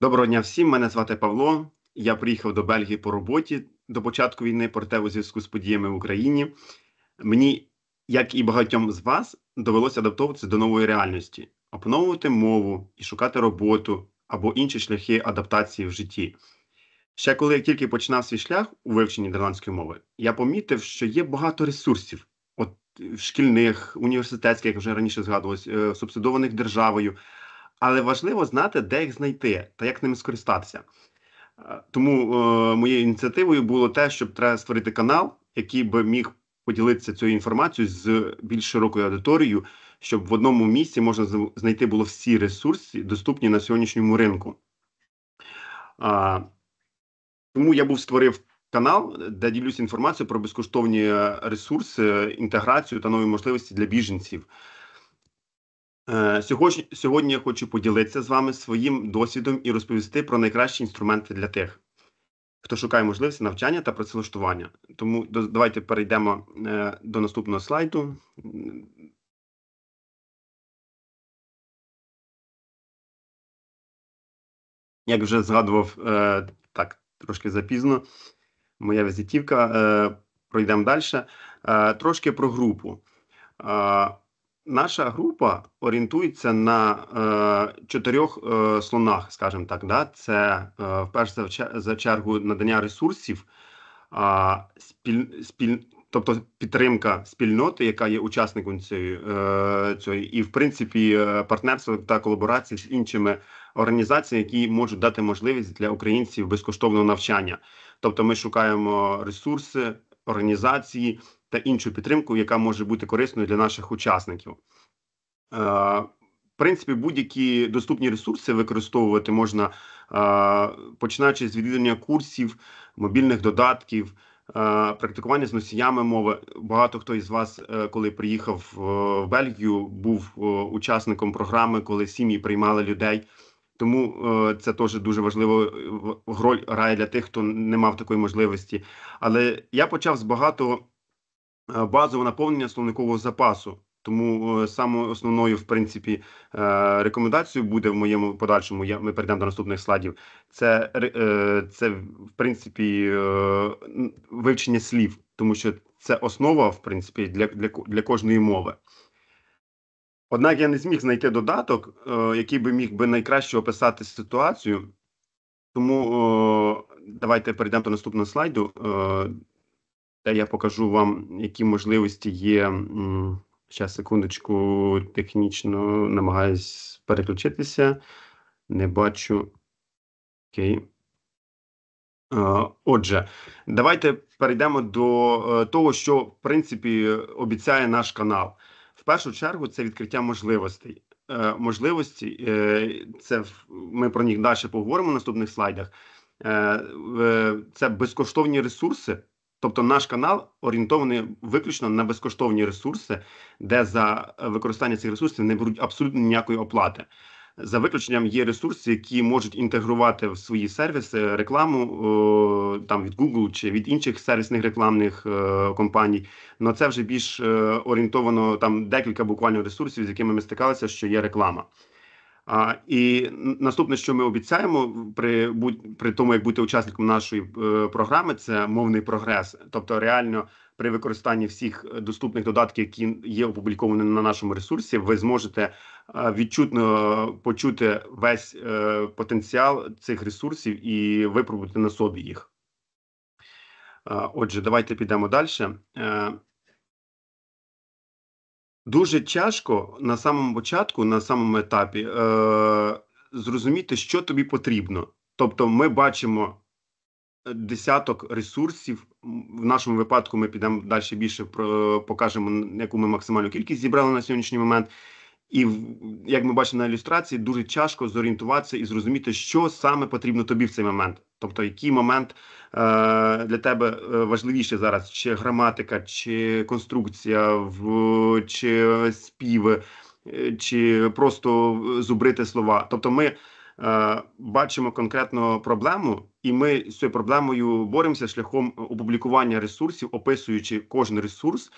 Доброго дня всім, мене звати Павло. Я приїхав до Бельгії по роботі до початку війни, проте у зв'язку з подіями в Україні. Мені, як і багатьом з вас, довелося адаптуватися до нової реальності, опановувати мову і шукати роботу або інші шляхи адаптації в житті. Ще коли я тільки починав свій шлях у вивченні нідерландської мови, я помітив, що є багато ресурсів от е, шкільних, університетських, як вже раніше згадувалось, е, субсидованих державою але важливо знати, де їх знайти та як ними скористатися. Е, тому е, моєю ініціативою було те, щоб треба створити канал, який би міг поділитися цією інформацією з більш широкою аудиторією, щоб в одному місці можна знайти було всі ресурси, доступні на сьогоднішньому ринку. Е, тому я був створив канал, де ділюся інформацією про безкоштовні е, ресурси, інтеграцію та нові можливості для біженців. Е, сьогодні я хочу поділитися з вами своїм досвідом і розповісти про найкращі інструменти для тих, хто шукає можливості навчання та працевлаштування. Тому давайте перейдемо е, до наступного слайду. Як вже згадував е, так, трошки запізно, моя візитівка. Пройдемо далі. Трошки про групу наша група орієнтується на е, чотирьох е, слонах, скажімо так. Да? Це е, вперше за, чергу надання ресурсів, е, спіль, спіль, тобто підтримка спільноти, яка є учасником цієї, е, цієї, і в принципі е, партнерство та колаборації з іншими організаціями, які можуть дати можливість для українців безкоштовного навчання. Тобто, ми шукаємо ресурси. Організації, та іншу підтримку, яка може бути корисною для наших учасників. Е, в принципі, будь-які доступні ресурси використовувати можна е, починаючи з відвідування курсів, мобільних додатків, е, практикування з носіями мови. Багато хто із вас, коли приїхав в Бельгію, був учасником програми, коли сім'ї приймали людей. Тому це теж дуже важлива роль грає для тих, хто не мав такої можливості. Але я почав з багато Е, базове наповнення словникового запасу. Тому е, самою основною, в принципі, е, рекомендацією буде в моєму подальшому. Я ми перейдемо до наступних слайдів. Це це в принципі вивчення слів, тому що це основа, в принципі, для, для, для кожної мови. Однак я не зміг знайти додаток, який би міг би найкраще описати ситуацію. Тому давайте перейдемо до наступного слайду я покажу вам, які можливості є. Зараз, секундочку, технічно намагаюсь переключитися. Не бачу. Окей. Отже, давайте перейдемо до е, того, що в принципі обіцяє наш канал. В першу чергу це відкриття можливостей. Е, можливості, е, це ми про них далі поговоримо в наступних слайдах. Це безкоштовні ресурси, Тобто наш канал орієнтований виключно на безкоштовні ресурси, де за е, використання цих ресурсів не беруть абсолютно ніякої оплати. За виключенням є ресурси, які можуть інтегрувати в свої сервіси рекламу е, там від Google чи від інших сервісних рекламних е, компаній. Но це вже більш орієнтовано там декілька буквально ресурсів, з якими ми стикалися, що є реклама. А, І наступне, що ми обіцяємо, при при тому, як бути учасником нашої е, програми, це мовний прогрес, тобто реально. При використанні всіх доступних додатків, які є опубліковані на нашому ресурсі, ви зможете е, відчутно почути весь е, потенціал цих ресурсів і випробувати на собі їх. Е, отже, давайте підемо далі. Дуже тяжко на самому початку, на самому етапі, е, зрозуміти, що тобі потрібно. Тобто, ми бачимо е, десяток ресурсів. В нашому випадку ми підемо далі більше, про, е, покажемо, яку ми максимальну кількість зібрали на сьогоднішній момент. І як ми бачимо на ілюстрації, дуже тяжко зорієнтуватися і зрозуміти, що саме потрібно тобі в цей момент. Тобто, який момент е, для тебе е, важливіше зараз, чи граматика, чи конструкція, в, чи співи, е, чи просто е, зубрити слова. Тобто, ми е, бачимо конкретну проблему, і ми з цією проблемою боремося шляхом опублікування ресурсів, описуючи кожен ресурс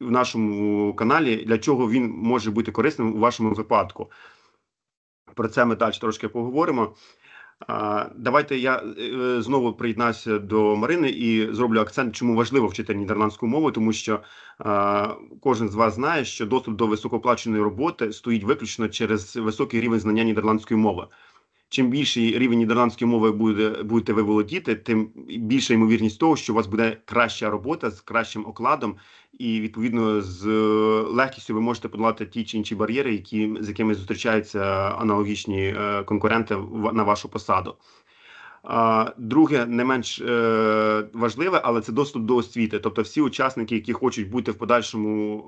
в нашому каналі, для чого він може бути корисним у вашому випадку. Про це ми далі трошки поговоримо. Давайте я е, е, знову приєднаюся до Марини і зроблю акцент, чому важливо вчити нідерландську мову, тому що кожен з вас знає, що доступ до високооплаченої роботи стоїть виключно через високий рівень знання нідерландської мови чим більший рівень нідерландської мови буде будете ви володіти, тим більша ймовірність того, що у вас буде краща робота з кращим окладом, і відповідно з е, легкістю ви можете подолати ті чи інші бар'єри, які з якими зустрічаються аналогічні е, конкуренти на вашу посаду. Друге, не менш е, важливе, але це доступ до освіти. Тобто, всі учасники, які хочуть бути в подальшому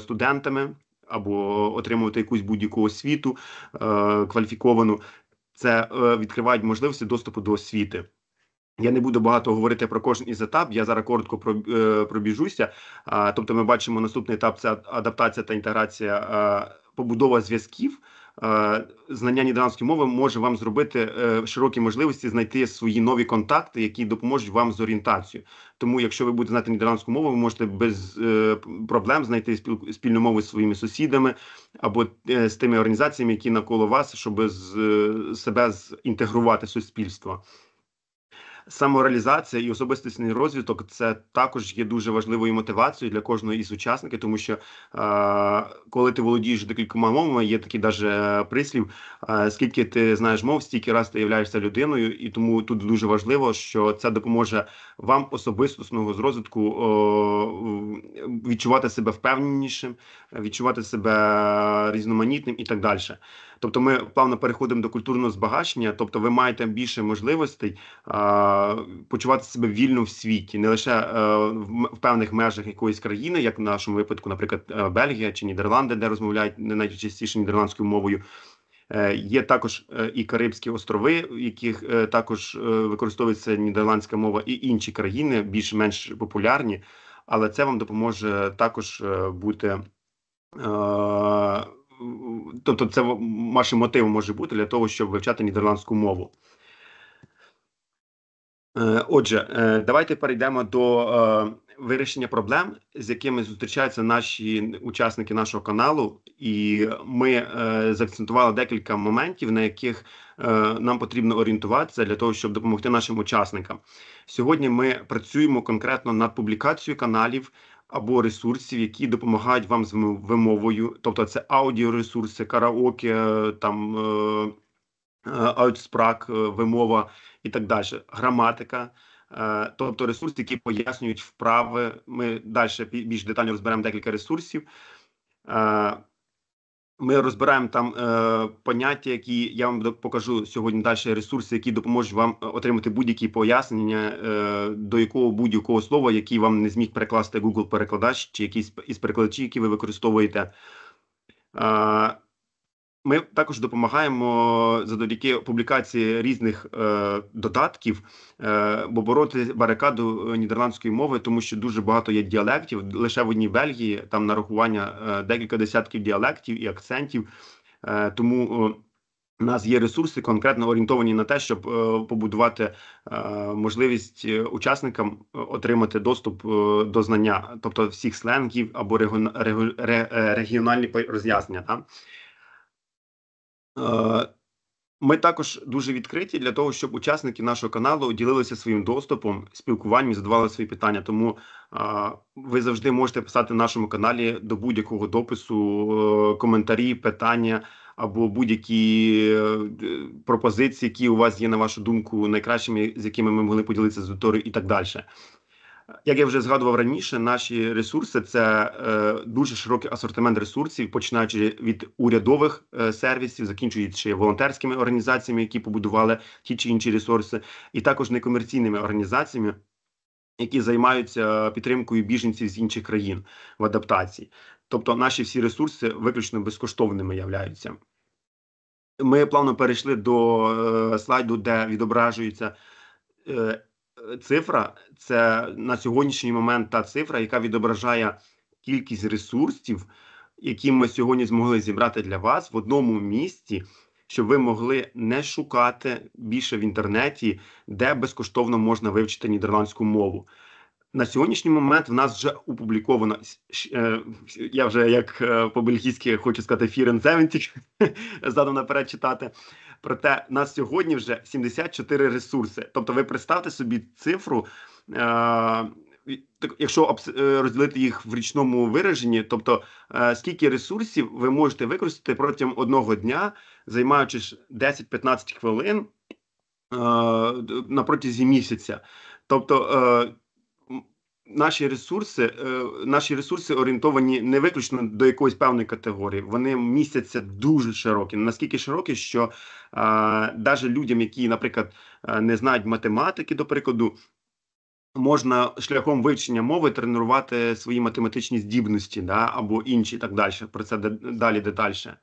студентами або отримувати якусь будь-яку освіту кваліфіковану, це е, відкривають можливості доступу до освіти. Я не буду багато говорити про кожен із етап. Я зараз коротко е, пробіжуся. Тобто, ми бачимо наступний етап: це адаптація та інтеграція побудова зв'язків. Е, знання нідерландської мови може вам зробити е, широкі можливості знайти свої нові контакти, які допоможуть вам з орієнтацією. Тому, якщо ви будете знати нідерландську мову, ви можете без е, проблем знайти спільну мову з своїми сусідами або з тими організаціями, які навколо вас, щоб з себе інтегрувати суспільство самореалізація і особистісний розвиток це також є дуже важливою мотивацією для кожного із учасників, тому що е, коли ти володієш декількома мовами, є такий даже е, прислів. Е, скільки ти знаєш мов, стільки раз ти являєшся людиною, і тому тут дуже важливо, що це допоможе вам особистісного розвитку е, відчувати себе впевненішим, відчувати себе е, різноманітним і так далі. Тобто, ми плавно переходимо до культурного збагачення, тобто ви маєте більше можливостей а, почувати себе вільно в світі, не лише а, е, в, певних межах якоїсь країни, як в нашому випадку, наприклад, е, Бельгія чи Нідерланди, де розмовляють не найчастіше нідерландською мовою. Е, є також і Карибські острови, в яких також використовується нідерландська мова, і інші країни, більш-менш популярні, але це вам допоможе також бути тобто, це вашим мотивом може бути для того, щоб вивчати нідерландську мову. Е, отже, е, давайте перейдемо до е, вирішення проблем, з якими зустрічаються наші учасники нашого каналу, і ми заакцентували декілька моментів, на яких нам потрібно орієнтуватися для того, щоб допомогти нашим учасникам. Сьогодні ми працюємо конкретно над публікацією каналів або ресурсів, які допомагають вам з вимовою, тобто це аудіоресурси, караоке, е, там е, е, аутспрак, вимова і так далі, граматика. Тобто ресурси, які пояснюють вправи. Ми далі більш детально розберемо декілька ресурсів. Ми розбираємо там е, поняття, які я вам покажу сьогодні. Далі ресурси, які допоможуть вам е, отримати будь-які пояснення е, до якого будь-якого слова, який вам не зміг перекласти Google перекладач чи якісь із перекладачів, які ви використовуєте. Е, ми також допомагаємо завдяки публікації різних е, додатків, е, бороти барикаду нідерландської мови, тому що дуже багато є діалектів. Лише в одній Бельгії там нарахування е, декілька десятків діалектів і акцентів. Е, тому е, у нас є ресурси, конкретно орієнтовані на те, щоб е, побудувати е, можливість е, учасникам е, отримати доступ е, до знання, тобто всіх сленгів або регіон, ре, е, регіональні роз'яснення. Е, ми також дуже відкриті для того, щоб учасники нашого каналу ділилися своїм доступом, спілкуванням задавали свої питання. Тому е, ви завжди можете писати в нашому каналі до будь-якого допису, е, коментарі, питання або будь-які пропозиції, які у вас є на вашу думку, найкращими, з якими ми могли поділитися з аудиторією і так далі. Як я вже згадував раніше, наші ресурси це е, дуже широкий асортимент ресурсів, починаючи від урядових е, сервісів, закінчуючи волонтерськими організаціями, які побудували ті чи інші ресурси, і також некомерційними організаціями, які займаються підтримкою біженців з інших країн в адаптації. Тобто, наші всі ресурси виключно безкоштовними являються. Ми плавно перейшли до е, слайду, де відображується. Е, Е, цифра це на сьогоднішній момент та цифра, яка відображає кількість ресурсів, які ми сьогодні змогли зібрати для вас в одному місці, щоб ви могли не шукати більше в інтернеті, де безкоштовно можна вивчити нідерландську мову. На сьогоднішній момент в нас вже опубліковано е, я вже як е, по бельгійськи хочу сказати, 70, задом наперед читати. Проте нас сьогодні вже 74 ресурси. Тобто, ви представте собі цифру. Е Якщо е, розділити їх в річному вираженні, тобто е, скільки ресурсів ви можете використати протягом одного дня, займаючи 10-15 хвилин е, на протязі місяця, тобто Наші ресурси, е, наші ресурси орієнтовані не виключно до якоїсь певної категорії. Вони містяться дуже широкі, наскільки широкі, що навіть е, людям, які, наприклад, е, не знають математики, до прикладу. Можна шляхом вивчення мови тренувати свої математичні здібності, да, або інші так далі. Про це далі детальше.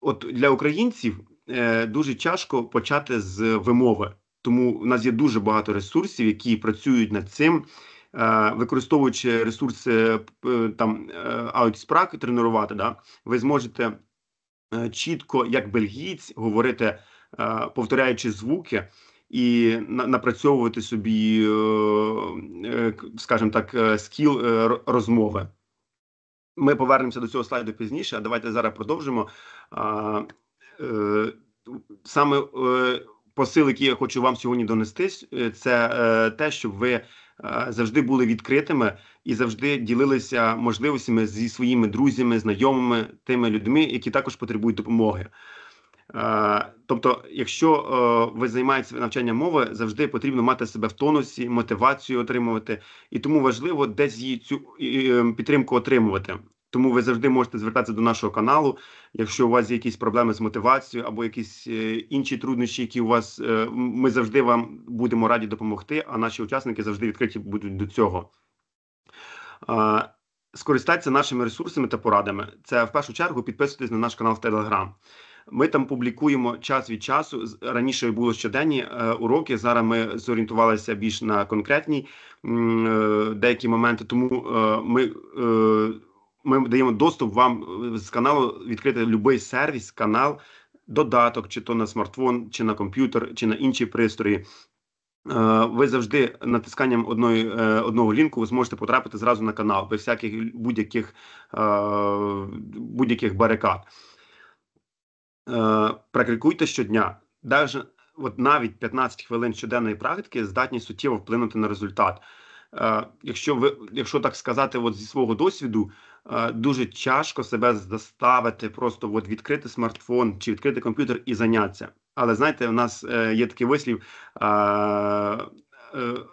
От для українців дуже тяжко почати з вимови. Тому в нас є дуже багато ресурсів, які працюють над цим, е, використовуючи ресурси е, е, там аутспрак, тренувати, да, ви зможете чітко, як бельгійць, говорити, повторяючи звуки. І напрацьовувати собі, скажімо так, скіл розмови. Ми повернемося до цього слайду пізніше. а Давайте зараз продовжимо. Саме посил, які я хочу вам сьогодні донести, е, це е, те, щоб ви е, завжди були відкритими і завжди ділилися можливостями зі своїми друзями, знайомими, тими людьми, які також потребують допомоги. Е, тобто, якщо е, ви займаєтеся навчанням мови, завжди потрібно мати себе в тонусі, мотивацію отримувати, і тому важливо десь її цю е, підтримку отримувати. Тому ви завжди можете звертатися до нашого каналу, якщо у вас є якісь проблеми з мотивацією або якісь е, інші труднощі, які у вас е, ми завжди вам будемо раді допомогти. А наші учасники завжди відкриті будуть до цього. Скористайтеся нашими ресурсами та порадами. Це в першу чергу підписуйтесь на наш канал в Телеграм. Ми там публікуємо час від часу. Раніше були щоденні е, уроки. Зараз ми зорієнтувалися більш на конкретні е, деякі моменти, тому е, ми е, ми даємо доступ вам е, з каналу відкрити будь-який сервіс, канал, додаток, чи то на смартфон, чи на комп'ютер, чи на інші пристрої. Е, ви завжди натисканням одної, е, одного лінку ви зможете потрапити зразу на канал без всяких будь-яких будь-яких барикад. Практикуйте щодня. Даже, от навіть 15 хвилин щоденної практики здатні суттєво вплинути на результат. Якщо ви, якщо так сказати, от зі свого досвіду, Е, дуже тяжко себе заставити, просто от відкрити смартфон чи відкрити комп'ютер і зайнятися. Але знаєте, у нас е, є такий вислів. Е,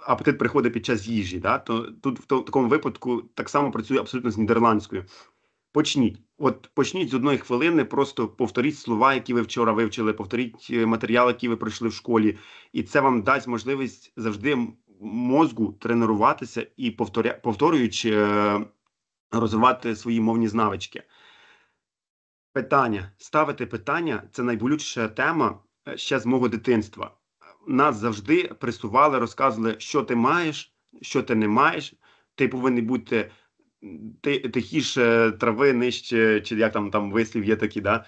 апетит приходить під час їжі, Да? то тут в такому випадку так само працює абсолютно з нідерландською. Почніть. От почніть з одної хвилини, просто повторіть слова, які ви вчора вивчили, повторіть матеріали, які ви пройшли в школі, і це вам дасть можливість завжди мозку тренуватися і повторя... повторюючи розвивати свої мовні знавички. Питання ставити питання це найболючіша тема е, ще з мого дитинства. Нас завжди присували, розказували, що ти маєш, що ти не маєш. Ти повинен бути тихіше трави, нижче, чи як там там вислів є такі. да?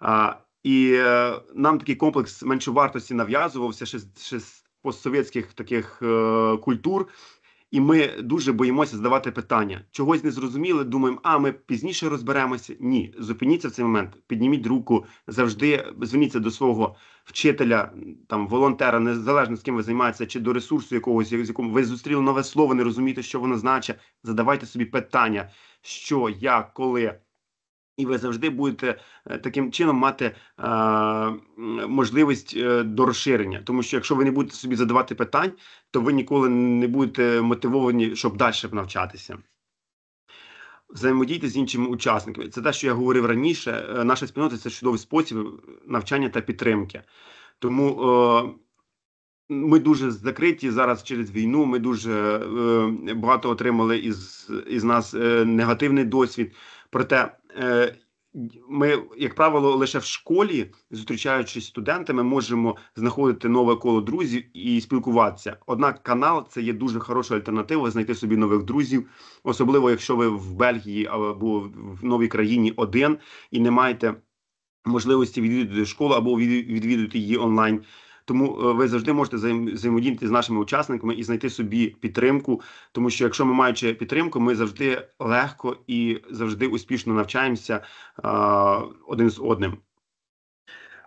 А, І е, нам такий комплекс меншовартості нав'язувався ще з постсовєтських таких е, культур і ми дуже боїмося задавати питання. Чогось не зрозуміли, думаємо, а ми пізніше розберемося. Ні, зупиніться в цей момент, підніміть руку, завжди зверніться до свого вчителя, там волонтера, незалежно з ким ви займаєтеся, чи до ресурсу якогось, з якому ви зустріли нове слово, не розумієте, що воно значить. Задавайте собі питання, що як, коли. І ви завжди будете е, таким чином мати е, можливість е, до розширення, тому що якщо ви не будете собі задавати питань, то ви ніколи не будете мотивовані, щоб далі навчатися. Взаємодійте з іншими учасниками. Це те, що я говорив раніше. Е, наша спільнота це чудовий спосіб навчання та підтримки. Тому е, ми дуже закриті зараз через війну. Ми дуже е, багато отримали із із нас е, негативний досвід. Проте Е, ми, як правило, лише в школі, зустрічаючись студентами, можемо знаходити нове коло друзів і спілкуватися. Однак, канал це є дуже хороша альтернатива знайти собі нових друзів, особливо якщо ви в Бельгії або в новій країні один і не маєте можливості відвідати школу або відвідати її онлайн. Тому е, ви завжди можете взаємодіяти з нашими учасниками і знайти собі підтримку, тому що якщо ми маючи підтримку, ми завжди легко і завжди успішно навчаємося е, один з одним.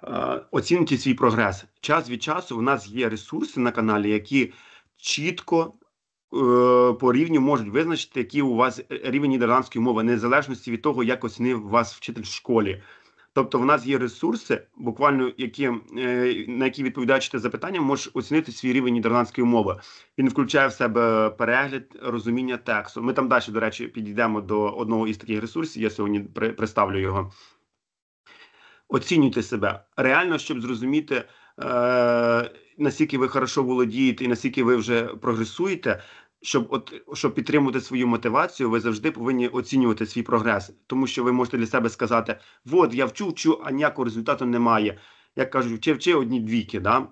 Е, оцінюйте свій прогрес. Час від часу у нас є ресурси на каналі, які чітко. По рівню можуть визначити, який у вас рівень нідерландської мови, незалежності від того, як оцінив вас вчитель в школі. Тобто в нас є ресурси, буквально які е, на які відповідаючи запитання, може оцінити свій рівень нідерландської мови. Він включає в себе перегляд, розуміння тексту. Ми там далі, до речі, підійдемо до одного із таких ресурсів. Я сьогодні представлю його. Оцінюйте себе реально, щоб зрозуміти. Е, наскільки ви хорошо володієте і наскільки ви вже прогресуєте, щоб от щоб підтримувати свою мотивацію, ви завжди повинні оцінювати свій прогрес, тому що ви можете для себе сказати: от я вчу, вчу, а ніякого результату немає. Як кажуть, вчи вчи одні двіки. Да?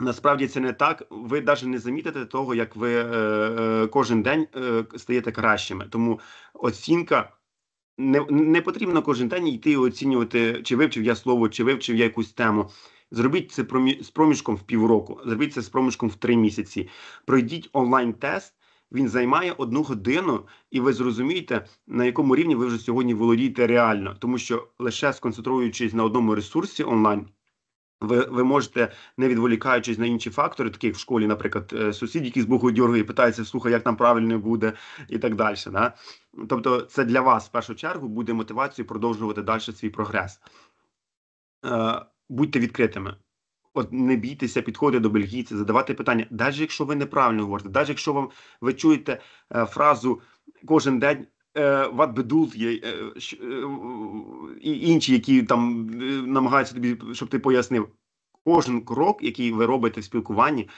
Насправді це не так. Ви навіть не замітите того, як ви е, е, кожен день е, стаєте кращими. Тому оцінка не не потрібно кожен день йти і оцінювати, чи вивчив я слово, чи вивчив я якусь тему. Зробіть це з проміжком в півроку, зробіть це з проміжком в три місяці. Пройдіть онлайн-тест. Він займає одну годину, і ви зрозумієте, на якому рівні ви вже сьогодні володієте реально, тому що лише сконцентруючись на одному ресурсі онлайн, ви ви можете, не відволікаючись на інші фактори, такі як в школі, наприклад, е, сусід, який з боку дьоргає, питається, слухай, як там правильно буде, і так далі. Да? Тобто, це для вас в першу чергу буде мотивацією продовжувати далі свій прогрес. Е, будьте відкритими. От не бійтеся підходити до бельгійців, задавати питання, навіть якщо ви неправильно говорите, навіть якщо вам ви чуєте е, фразу кожен день ват е, бедул є е, е, і інші, які там намагаються тобі, щоб ти пояснив. Кожен крок, який ви робите в спілкуванні,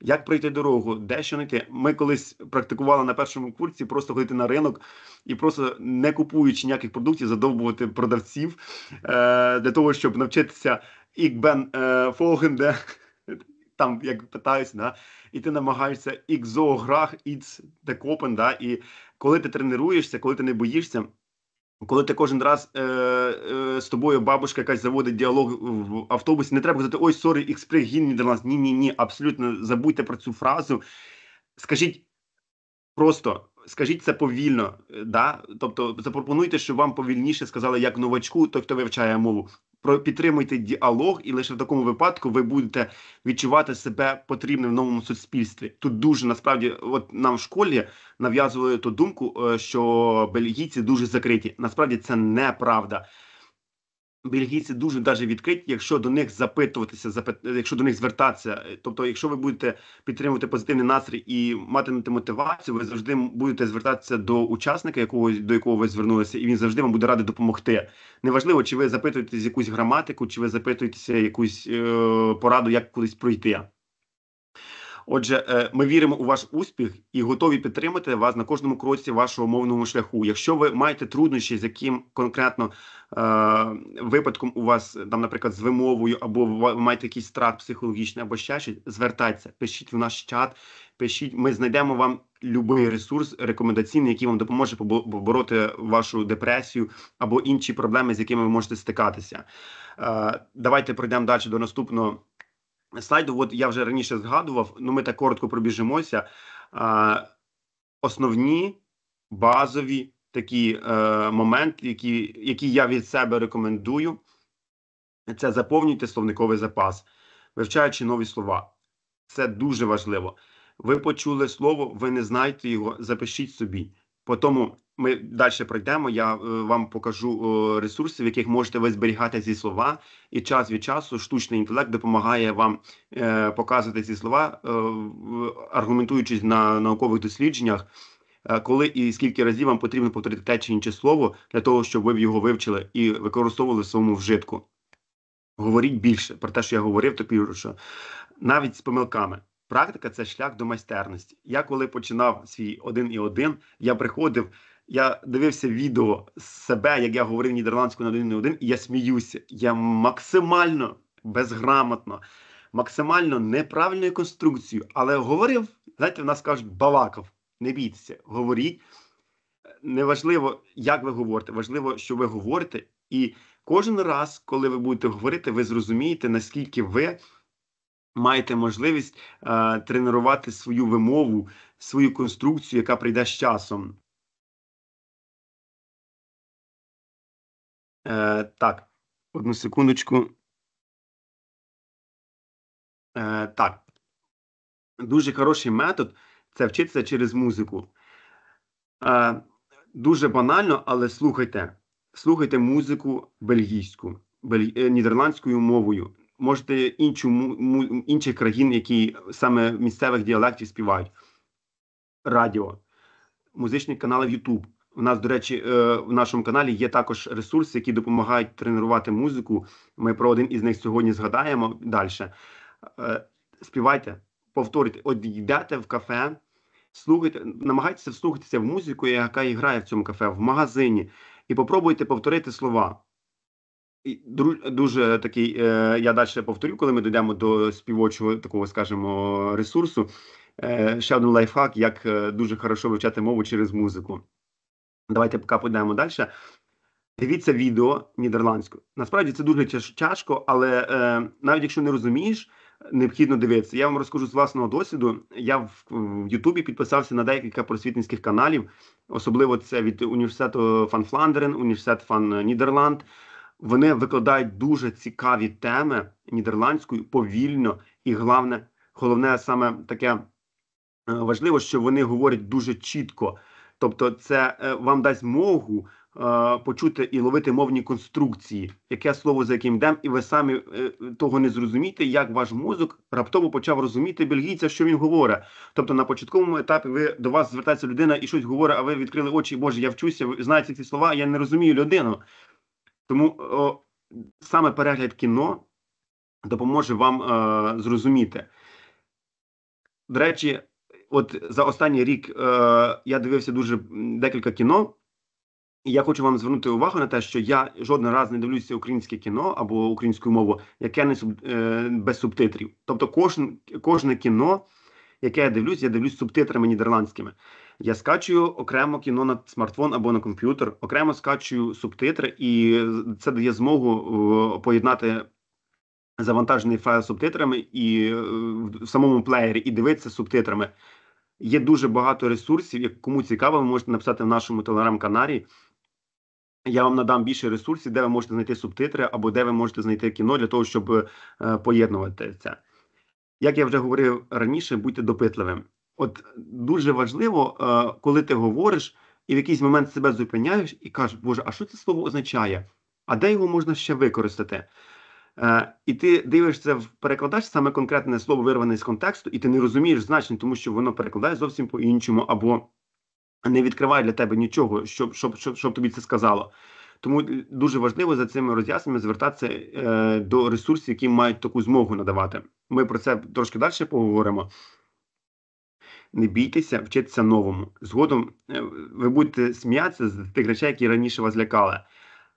як пройти дорогу, де що знайти. Ми колись практикували на першому курсі, просто ходити на ринок і просто не купуючи ніяких продуктів, задовбувати продавців для того, щоб навчитися ik ben uh, volgende, там як питаюсь, да, і ти намагаєшся ik zo graag iets te да, і коли ти тренуєшся, коли ти не боїшся. Коли ти кожен раз е, е, з тобою бабушка якась заводить діалог в автобусі, не треба казати ой, сорі, ікспригін Нідерландс. Ні, ні, ні, абсолютно забудьте про цю фразу. Скажіть просто, скажіть це повільно. Е, да? Тобто запропонуйте, щоб вам повільніше сказали як новачку, той, хто вивчає мову про підтримуйте діалог, і лише в такому випадку ви будете відчувати себе потрібним в новому суспільстві. Тут дуже насправді, от нам в школі нав'язували ту думку, е, що бельгійці дуже закриті. Насправді це неправда бельгійці дуже навіть відкриті, якщо до них запитуватися, запит... якщо до них звертатися. Тобто, якщо ви будете підтримувати позитивний настрій і матимете мотивацію, ви завжди будете звертатися до учасника, якого до якого ви звернулися, і він завжди вам буде радий допомогти. Неважливо, чи ви запитуєтесь якусь граматику, чи ви запитуєтеся якусь е... пораду, як кудись пройти. Отже, е, ми віримо у ваш успіх і готові підтримати вас на кожному кроці вашого мовного шляху. Якщо ви маєте труднощі, з яким конкретно е, випадком у вас там, наприклад, з вимовою, або ви маєте якийсь страх психологічний, або ще щось, звертайтеся, пишіть в наш чат, пишіть. Ми знайдемо вам будь-який ресурс рекомендаційний, який вам допоможе побороти вашу депресію або інші проблеми, з якими ви можете стикатися. Е, давайте пройдемо далі до наступного слайду, от я вже раніше згадував, ну ми так коротко пробіжимося. А, Основні базові такі е, моменти, які, які я від себе рекомендую, це заповнюйте словниковий запас, вивчаючи нові слова. Це дуже важливо. Ви почули слово, ви не знаєте його, запишіть собі. По тому ми далі пройдемо. Я е, вам покажу ресурси, в яких можете ви зберігати ці слова, і час від часу штучний інтелект допомагає вам е, показувати ці слова, е, аргументуючись на наукових дослідженнях, коли і скільки разів вам потрібно повторити те чи інше слово для того, щоб ви його вивчили і використовували в своєму вжитку. Говоріть більше про те, що я говорив, то піру, що навіть з помилками. Практика це шлях до майстерності. Я коли починав свій один і один, я приходив. Я дивився відео з себе, як я говорив Нідерландську на один не один, і я сміюся. Я максимально безграмотно, максимально неправильною конструкцією, але говорив, знаєте, в нас кажуть, балакав. Не бійтеся, говоріть. Неважливо, як ви говорите, важливо, що ви говорите. І кожен раз, коли ви будете говорити, ви зрозумієте, наскільки ви маєте можливість е, тренувати свою вимову, свою конструкцію, яка прийде з часом. Е, Так, одну секундочку. Е, Так. Дуже хороший метод це вчитися через музику. Е, Дуже банально, але слухайте. Слухайте музику бельгійську, бель... Е, нідерландською мовою. Можете іншу, му... інших країн, які саме в місцевих діалектів співають. Радіо, музичні канали в YouTube. У нас, до речі, е, в нашому каналі є також ресурси, які допомагають тренувати музику. Ми про один із них сьогодні згадаємо далі. Е, співайте, повторюйте, от йдете в кафе, слухайте, намагайтеся вслухатися в музику, яка грає в цьому кафе, в магазині, і попробуйте повторити слова. І Дуже такий, е, я далі повторю, коли ми дійдемо до співочого такого, скажімо, ресурсу. Ще один лайфхак, як дуже хорошо вивчати мову через музику. Давайте поки підемо далі. Дивіться відео нідерландською. Насправді це дуже тяжко, але е, навіть якщо не розумієш, необхідно дивитися. Я вам розкажу з власного досвіду. Я в, в Ютубі підписався на декілька просвітницьких каналів, особливо це від університету Фан Фландерен, університет Фан Нідерланд. Вони викладають дуже цікаві теми нідерландською повільно, і головне, головне саме таке е, важливо, що вони говорять дуже чітко. Тобто, це е, вам дасть змогу е, почути і ловити мовні конструкції, яке слово за яким йдемо, і ви самі е, того не зрозумієте, як ваш мозок раптово почав розуміти бельгійця, що він говорить. Тобто на початковому етапі ви до вас звертається людина і щось говорить, а ви відкрили очі, Боже, я вчуся, ви знаєте ці слова, я не розумію людину. Тому о, саме перегляд кіно допоможе вам е, зрозуміти. До речі, от за останній рік е, я дивився дуже декілька кіно. І я хочу вам звернути увагу на те, що я жоден раз не дивлюся українське кіно або українську мову, яке не суб, е, без субтитрів. Тобто, кожне, кожне кіно, яке я дивлюсь, я дивлюсь субтитрами нідерландськими. Я скачую окремо кіно на смартфон або на комп'ютер, окремо скачую субтитри, і це дає змогу е, поєднати завантажений файл субтитрами і е, в самому плеєрі і дивитися субтитрами. Є дуже багато ресурсів. Як кому цікаво, ви можете написати в нашому телеграм-каналі. Я вам надам більше ресурсів, де ви можете знайти субтитри або де ви можете знайти кіно для того, щоб е, поєднувати це. Як я вже говорив раніше, будьте допитливим. От дуже важливо, е, коли ти говориш і в якийсь момент себе зупиняєш і кажеш, Боже, а що це слово означає? А де його можна ще використати? Е, і ти дивишся в перекладач саме конкретне слово вирване з контексту, і ти не розумієш значень, тому що воно перекладає зовсім по-іншому, або не відкриває для тебе нічого, щоб щоб, щоб, щоб тобі це сказало. Тому дуже важливо за цими роз'ясненнями звертатися е, до ресурсів, які мають таку змогу надавати. Ми про це трошки далі поговоримо. Не бійтеся, вчитися новому. Згодом е, ви будете сміятися з тих речей, які раніше вас лякали.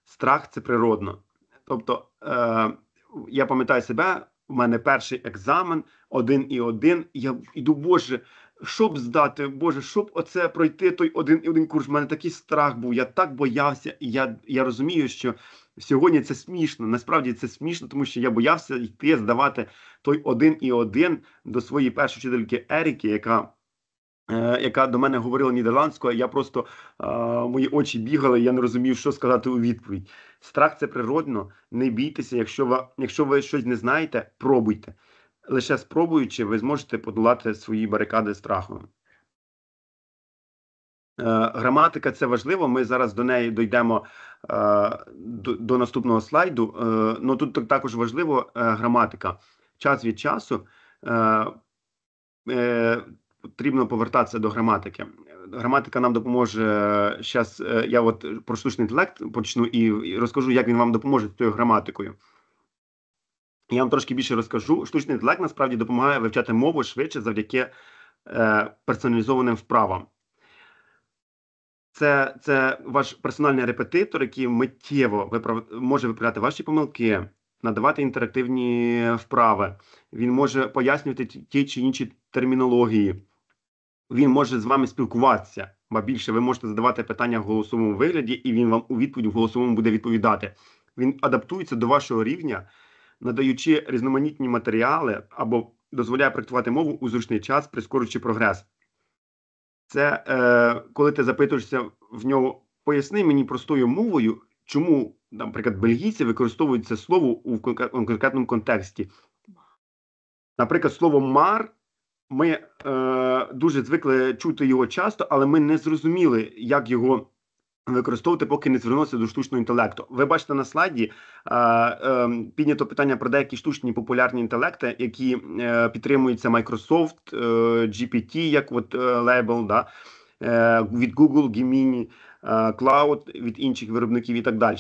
Страх це природно. Тобто. Е, я пам'ятаю себе, у мене перший екзамен один і один. Я йду, Боже, щоб здати, Боже, щоб оце пройти той один і один курс. У мене такий страх був. Я так боявся, і я, я розумію, що. Сьогодні це смішно. Насправді це смішно, тому що я боявся йти здавати той один і один до своєї першої вчительки Еріки, яка Е, яка до мене говорила нідерландською, я просто е, мої очі бігали, я не розумів, що сказати у відповідь. Страх це природно. Не бійтеся, якщо ви, якщо ви щось не знаєте, пробуйте. Лише спробуючи, ви зможете подолати свої барикади страху. Е, граматика це важливо. Ми зараз до неї дійдемо до, до наступного слайду. Ну тут також важливо граматика. Час від часу потрібно повертатися до граматики. Граматика нам допоможе. Зараз е, е, я от про штучний інтелект почну і розкажу, як він вам допоможе з цією граматикою. Я вам трошки більше розкажу. Штучний інтелект насправді допомагає вивчати мову швидше завдяки е, персоналізованим вправам. Це це ваш персональний репетитор, який миттєво виправ... може виправляти ваші помилки, надавати інтерактивні вправи. Він може пояснювати ті чи інші термінології він може з вами спілкуватися. Ба більше ви можете задавати питання в голосовому вигляді, і він вам у відповідь в голосовому буде відповідати. Він адаптується до вашого рівня, надаючи різноманітні матеріали або дозволяє практикувати мову у зручний час, прискорюючи прогрес. Це е, коли ти запитуєшся в нього, поясни мені простою мовою, чому, наприклад, бельгійці використовують це слово у конкретному контексті. Наприклад, слово мар ми е, дуже звикли чути його часто, але ми не зрозуміли, як його використовувати, поки не звернувся до штучного інтелекту. Ви бачите на слайді е, е, піднято питання про деякі штучні популярні інтелекти, які е, підтримуються Microsoft, е, GPT, як от е, лейбл, да, е, від Google, Gemini, е, Cloud, від інших виробників і так далі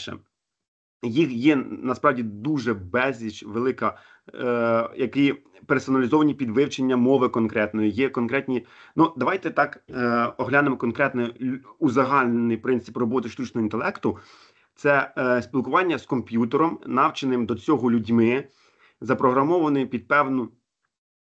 їх є насправді дуже безліч велика, е, які персоналізовані під вивчення мови конкретної. Є конкретні. Ну давайте так е, оглянемо конкретно узагальний принцип роботи штучного інтелекту. Це е, спілкування з комп'ютером, навченим до цього людьми, запрограмований під певну.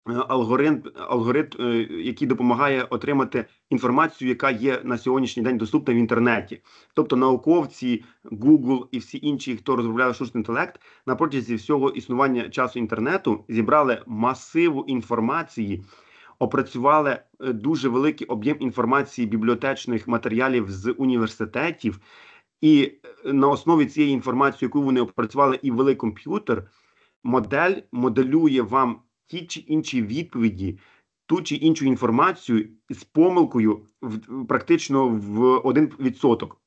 Е, алгоритм, алгоритм, е, який допомагає отримати інформацію, яка є на сьогоднішній день доступна в інтернеті. Тобто науковці, Google і всі інші, хто розробляє штучний інтелект, на протязі всього існування часу інтернету зібрали масиву інформації. Опрацювали е, дуже великий об'єм інформації бібліотечних матеріалів з університетів, і на основі цієї інформації, яку вони опрацювали, і вели комп'ютер, модель моделює вам ті чи інші відповіді, ту чи іншу інформацію з помилкою в практично в один відсоток,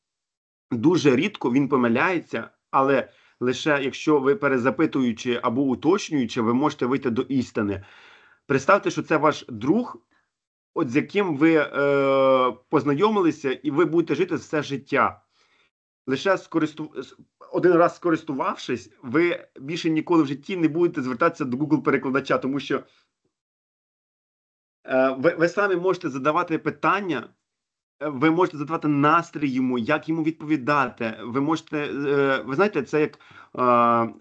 Дуже рідко він помиляється, але лише якщо ви перезапитуючи або уточнюючи, ви можете вийти до істини. Представте, що це ваш друг, от з яким ви е, познайомилися, і ви будете жити все життя лише скористу... один раз скористувавшись, ви більше ніколи в житті не будете звертатися до Google-перекладача, тому що е, ви, ви самі можете задавати питання ви можете задавати настрій йому, як йому відповідати. Ви можете, е, ви знаєте, це як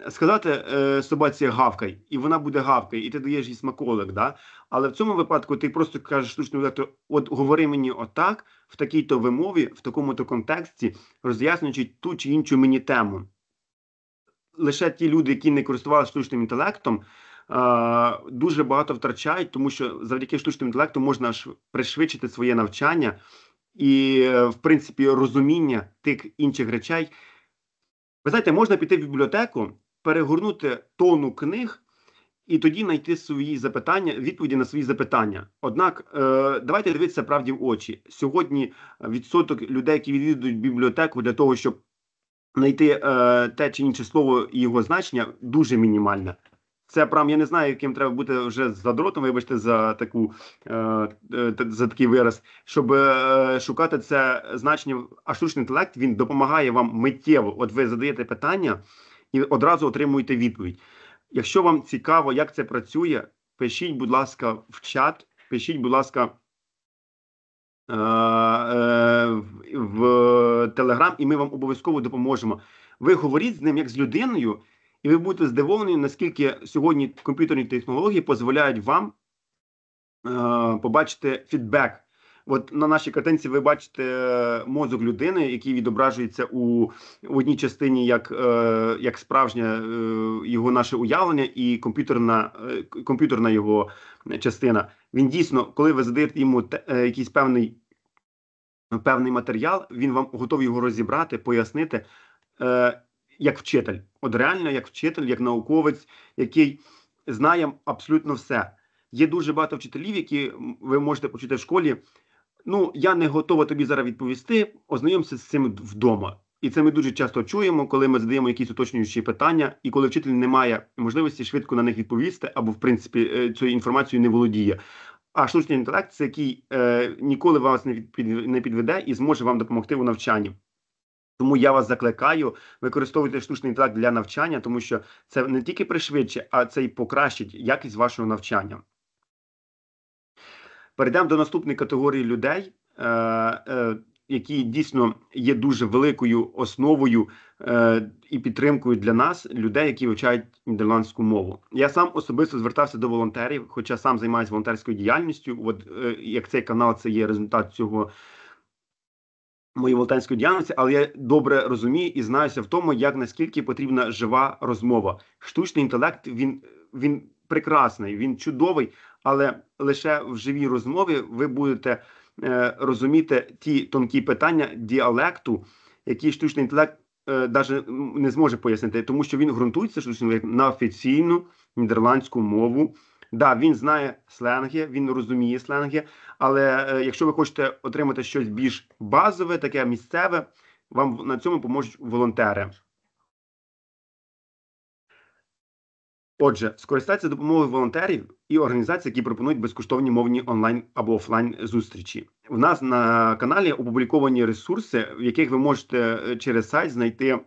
е, сказати е, собаці гавкай, і вона буде гавкай, і ти даєш їй смаколик. Да? Але в цьому випадку ти просто кажеш штучному редактору, от говори мені отак, в такій-то вимові, в такому-то контексті, роз'яснюючи ту чи іншу мені тему. Лише ті люди, які не користувалися штучним інтелектом. Дуже багато втрачають, тому що завдяки штучному інтелекту можна пришвидшити своє навчання і, е, в принципі, розуміння тих інших речей. Ви знаєте, можна піти в бібліотеку, перегорнути тону книг і тоді знайти свої запитання, відповіді на свої запитання. Однак, е, давайте дивитися правді в очі. Сьогодні відсоток людей, які відвідують бібліотеку для того, щоб знайти е, те чи інше слово і його значення, дуже мінімальне. Це прям я не знаю, яким треба бути вже задротом, вибачте, за таку е, е за такий вираз, щоб е, шукати це значення. А штучний інтелект він допомагає вам миттєво. От ви задаєте питання і одразу отримуєте відповідь. Якщо вам цікаво, як це працює, пишіть, будь ласка, в чат, пишіть, будь ласка. Е, е, в Телеграм, і ми вам обов'язково допоможемо. Ви говоріть з ним як з людиною, і ви будете здивовані, наскільки сьогодні комп'ютерні технології дозволяють вам е, побачити фідбек. От на нашій картинці ви бачите е, мозок людини, який відображується у в одній частині, як е, як справжнє е, його наше уявлення, і комп'ютерна е, комп'ютерна його частина. Він дійсно, коли ви задаєте йому те, е, якийсь певний певний матеріал, він вам готовий його розібрати, пояснити. Е, як вчитель, от реально як вчитель, як науковець, який знає абсолютно все. Є дуже багато вчителів, які ви можете почути в школі. Ну, я не готова тобі зараз відповісти. Ознайомся з цим вдома. І це ми дуже часто чуємо, коли ми задаємо якісь уточнюючі питання, і коли вчитель не має можливості швидко на них відповісти, або в принципі е, цю інформацію не володіє. А штучний інтелект це який е, ніколи вас не підведе і зможе вам допомогти у навчанні. Тому я вас закликаю використовувати штучний інтелект для навчання, тому що це не тільки пришвидше, а це й покращить якість вашого навчання. Перейдемо до наступної категорії людей, е, е, які дійсно є дуже великою основою е, і підтримкою для нас, людей, які вивчають нідерландську мову. Я сам особисто звертався до волонтерів, хоча сам займаюся волонтерською діяльністю. От як цей канал це є результат цього Мої волтанської діяльності, але я добре розумію і знаюся в тому, як наскільки потрібна жива розмова. Штучний інтелект він, він прекрасний, він чудовий, але лише в живій розмові ви будете е, розуміти ті тонкі питання діалекту, які штучний інтелект навіть е, не зможе пояснити, тому що він ґрунтується штучний інтелект на офіційну нідерландську мову. Да, він знає сленги, він розуміє сленги, але е, якщо ви хочете отримати щось більш базове, таке місцеве, вам на цьому поможуть волонтери. Отже, скористатися допомогою волонтерів і організацій, які пропонують безкоштовні мовні онлайн або офлайн зустрічі. У нас на каналі опубліковані ресурси, в яких ви можете е, через сайт знайти.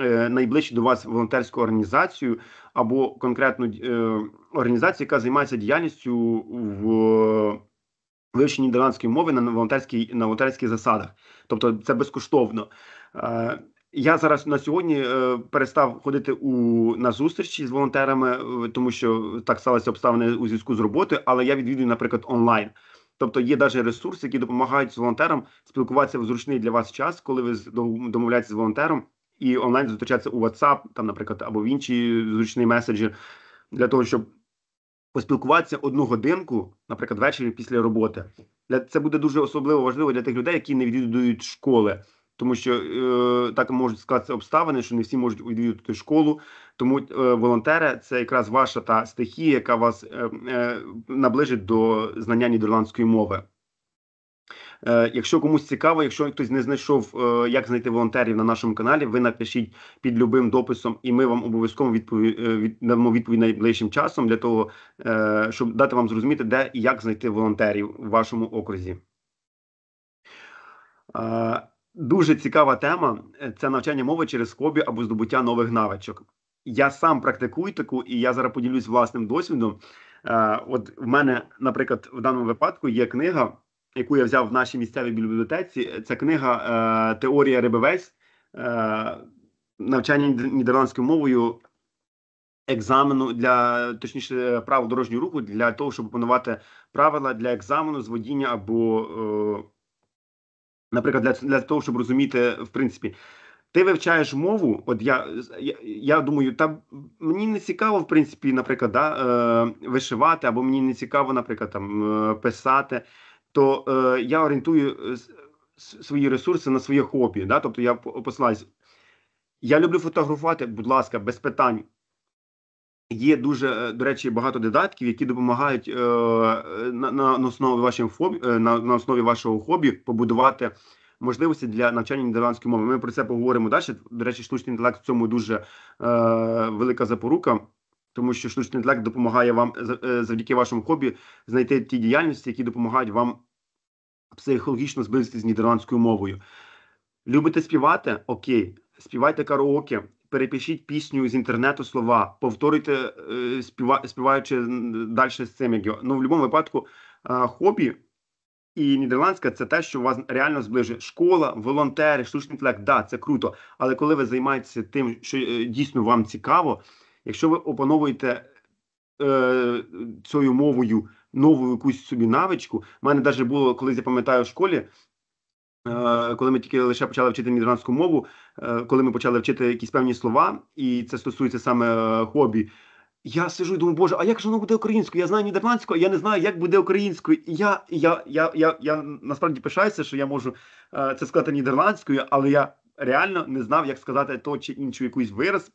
Е, найближчу до вас волонтерську організацію або конкретну е, організацію, яка займається діяльністю в вивченні нідерландської мови на волонтерській на волонтерських засадах, тобто це безкоштовно. Е, я зараз на сьогодні перестав ходити у на зустрічі з волонтерами, тому що так сталося обставини у зв'язку з роботою, але я відвідую, наприклад, онлайн. Тобто є навіть ресурси, які допомагають волонтерам спілкуватися в зручний для вас час, коли ви домовляєтеся з волонтером і онлайн зустрічатися у WhatsApp, там, наприклад, або в інші зручні меседжі, для того, щоб поспілкуватися одну годинку, наприклад, ввечері після роботи. Для це буде дуже особливо важливо для тих людей, які не відвідують школи. Тому що е, так можуть скласти обставини, що не всі можуть відвідувати школу. Тому е, волонтери це якраз ваша та стихія, яка вас е, е наближить до знання нідерландської мови. Е, якщо комусь цікаво, якщо хтось не знайшов, е, як знайти волонтерів на нашому каналі, ви напишіть під любим дописом, і ми вам обов'язково відпові... Е, дамо відповідь найближчим часом для того, щоб дати вам зрозуміти, де і як знайти волонтерів в вашому окрузі. Дуже цікава тема це навчання мови через хобі або здобуття нових навичок. Я сам практикую таку, і я зараз поділюсь власним досвідом. От в мене, наприклад, в даному випадку є книга яку я взяв в нашій місцевій бібліотеці. Це книга е, Теорія рибовець, е, навчання нідерландською мовою. Екзамену для точніше правил дорожнього руху для того, щоб опанувати правила для екзамену з водіння, або, е, наприклад, для для того, щоб розуміти, в принципі, ти вивчаєш мову. От я я, я думаю, та мені не цікаво, в принципі, наприклад, да, е, вишивати, або мені не цікаво, наприклад, там писати то е, я орієнтую е, свої ресурси на своє хобі. Да? Тобто я посилаюсь. Я люблю фотографувати, будь ласка, без питань. Є дуже, е, до речі, багато додатків, які допомагають е, на на, основі вашим фобі, е, на, на основі вашого хобі побудувати можливості для навчання нідерландської мови. Ми про це поговоримо далі. До речі, штучний інтелект в цьому дуже е, велика запорука тому що штучний інтелект допомагає вам е, е, завдяки вашому хобі знайти ті діяльності, які допомагають вам психологічно зблизитися з нідерландською мовою. Любите співати? Окей, співайте караоке, перепишіть пісню з інтернету слова, повторюйте, е, співа... співаючи далі з цим. Як його. Ну, в будь-якому випадку хобі. І нідерландська це те, що вас реально зближує. Школа, волонтери, штучний інтелект, да, це круто. Але коли ви займаєтеся тим, що дійсно вам цікаво, Якщо ви опановуєте е, цією мовою нову якусь собі навичку, в мене навіть було колись я пам'ятаю в школі. Е, коли ми тільки лише почали вчити нідерландську мову, е, коли ми почали вчити якісь певні слова, і це стосується саме е, хобі, я сижу і думаю, боже, а як ж воно буде українською? Я знаю нідерландську, а я не знаю, як буде українською. І я я, я, я, я насправді пишаюся, що я можу це сказати нідерландською, але я реально не знав, як сказати то чи іншу якийсь вираз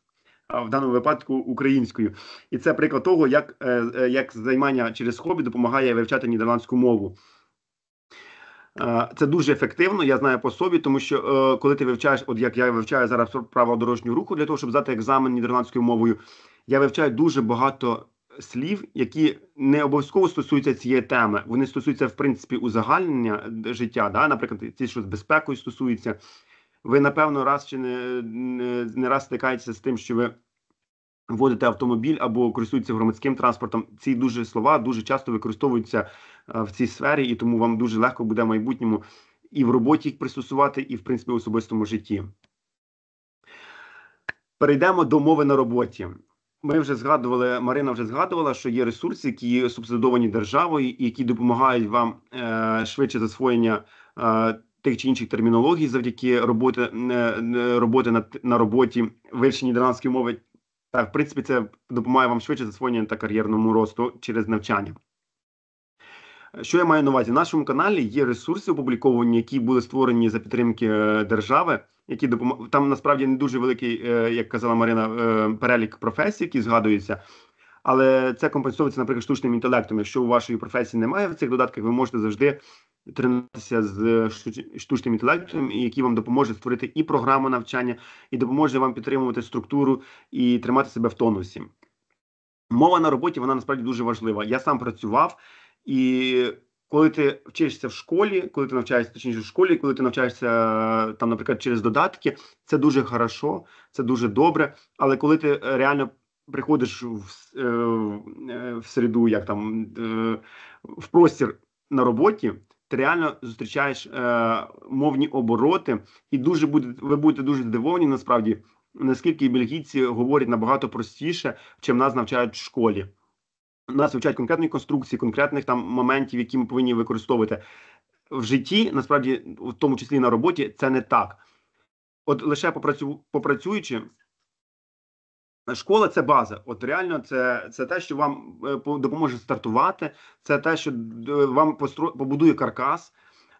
в даному випадку українською, і це приклад того, як е, е, як займання через хобі допомагає вивчати нідерландську мову. Е, це дуже ефективно, я знаю по собі, тому що коли ти вивчаєш, от як я вивчаю зараз право дорожнього руху для того, щоб здати екзамен нідерландською мовою, я вивчаю дуже багато слів, які не обов'язково стосуються цієї теми. Вони стосуються в принципі узагальнення життя. Да? Наприклад, ті, що з безпекою стосуються. Ви напевно раз чи не, не раз стикаєтеся з тим, що ви водите автомобіль або користуєтеся громадським транспортом. Ці дуже слова дуже часто використовуються е, в цій сфері, і тому вам дуже легко буде в майбутньому і в роботі їх пристосувати, і в принципі в особистому житті. Перейдемо до мови на роботі. Ми вже згадували, Марина вже згадувала, що є ресурси, які субсидовані державою, які допомагають вам е, швидше засвоєння е, тих чи інших термінологій, завдяки роботи е, е, роботи на на роботі вивченні нідерландської мови. Так, в принципі, це допомагає вам швидше засвоєння та кар'єрному росту через навчання. Що я маю на увазі? В нашому каналі є ресурси опубліковані, які були створені за підтримки е, держави, які допом... Там насправді не дуже великий, як казала Марина, перелік професій, які згадуються але це компенсується, наприклад, штучним інтелектом. Якщо у вашої професії немає в цих додатках, ви можете завжди тренуватися з е, штучним інтелектом, який вам допоможе створити і програму навчання, і допоможе вам підтримувати структуру і тримати себе в тонусі. Мова на роботі вона насправді дуже важлива. Я сам працював і. Коли ти вчишся в школі, коли ти навчаєшся точніше в школі, коли ти навчаєшся там, наприклад, через додатки, це дуже хорошо, це дуже добре. Але коли ти реально приходиш в э, э, в середу, як там э, в простір на роботі, ти реально зустрічаєш е, мовні обороти, і дуже буде ви будете дуже здивовані насправді. Наскільки бельгійці говорять набагато простіше, чим нас навчають в школі. Нас навчають конкретної конструкції, конкретних там моментів, які ми повинні використовувати в житті, насправді, в тому числі на роботі, це не так. От лише попрацю... попрацюючи Школа це база. От реально, це це те, що вам е, допоможе стартувати, це те, що е, вам постро... побудує каркас,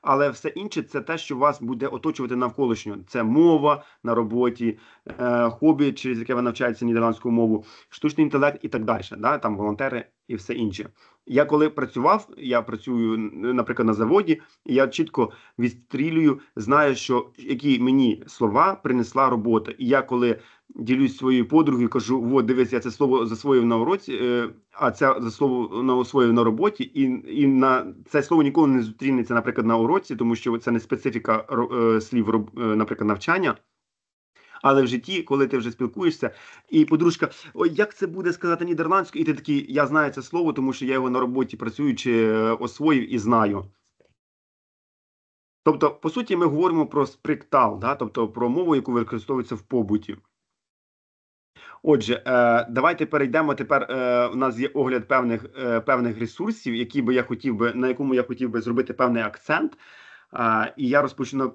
але все інше це те, що вас буде оточувати навколишньо. Це мова на роботі, е, хобі, через яке ви навчаєтеся нідерландську мову, штучний інтелект і так далі. Да? Там волонтери і все інше. Я коли працював, я працюю, наприклад, на заводі, і я чітко відстрілюю, знаю, що які мені слова принесла робота. І я коли ділюсь своєю подругою, кажу: «Во, дивись, я це слово засвоїв на уроці, е, а це за слово на освоїв на роботі, і і на це слово ніколи не зустрінеться, наприклад, на уроці, тому що це не специфіка е, слів, е, наприклад, навчання. Але в житті, коли ти вже спілкуєшся, і подружка, ой, як це буде сказати нідерландською? І ти такий, я знаю це слово, тому що я його на роботі працюючи, е, освоїв і знаю. Тобто, по суті, ми говоримо про сприктал, да? тобто про мову, яку використовується в побуті. Отже, е, давайте перейдемо. Тепер е, у нас є огляд певних певних ресурсів, які би я хотів би, на якому я хотів би зробити певний акцент. А, І я розпочну е,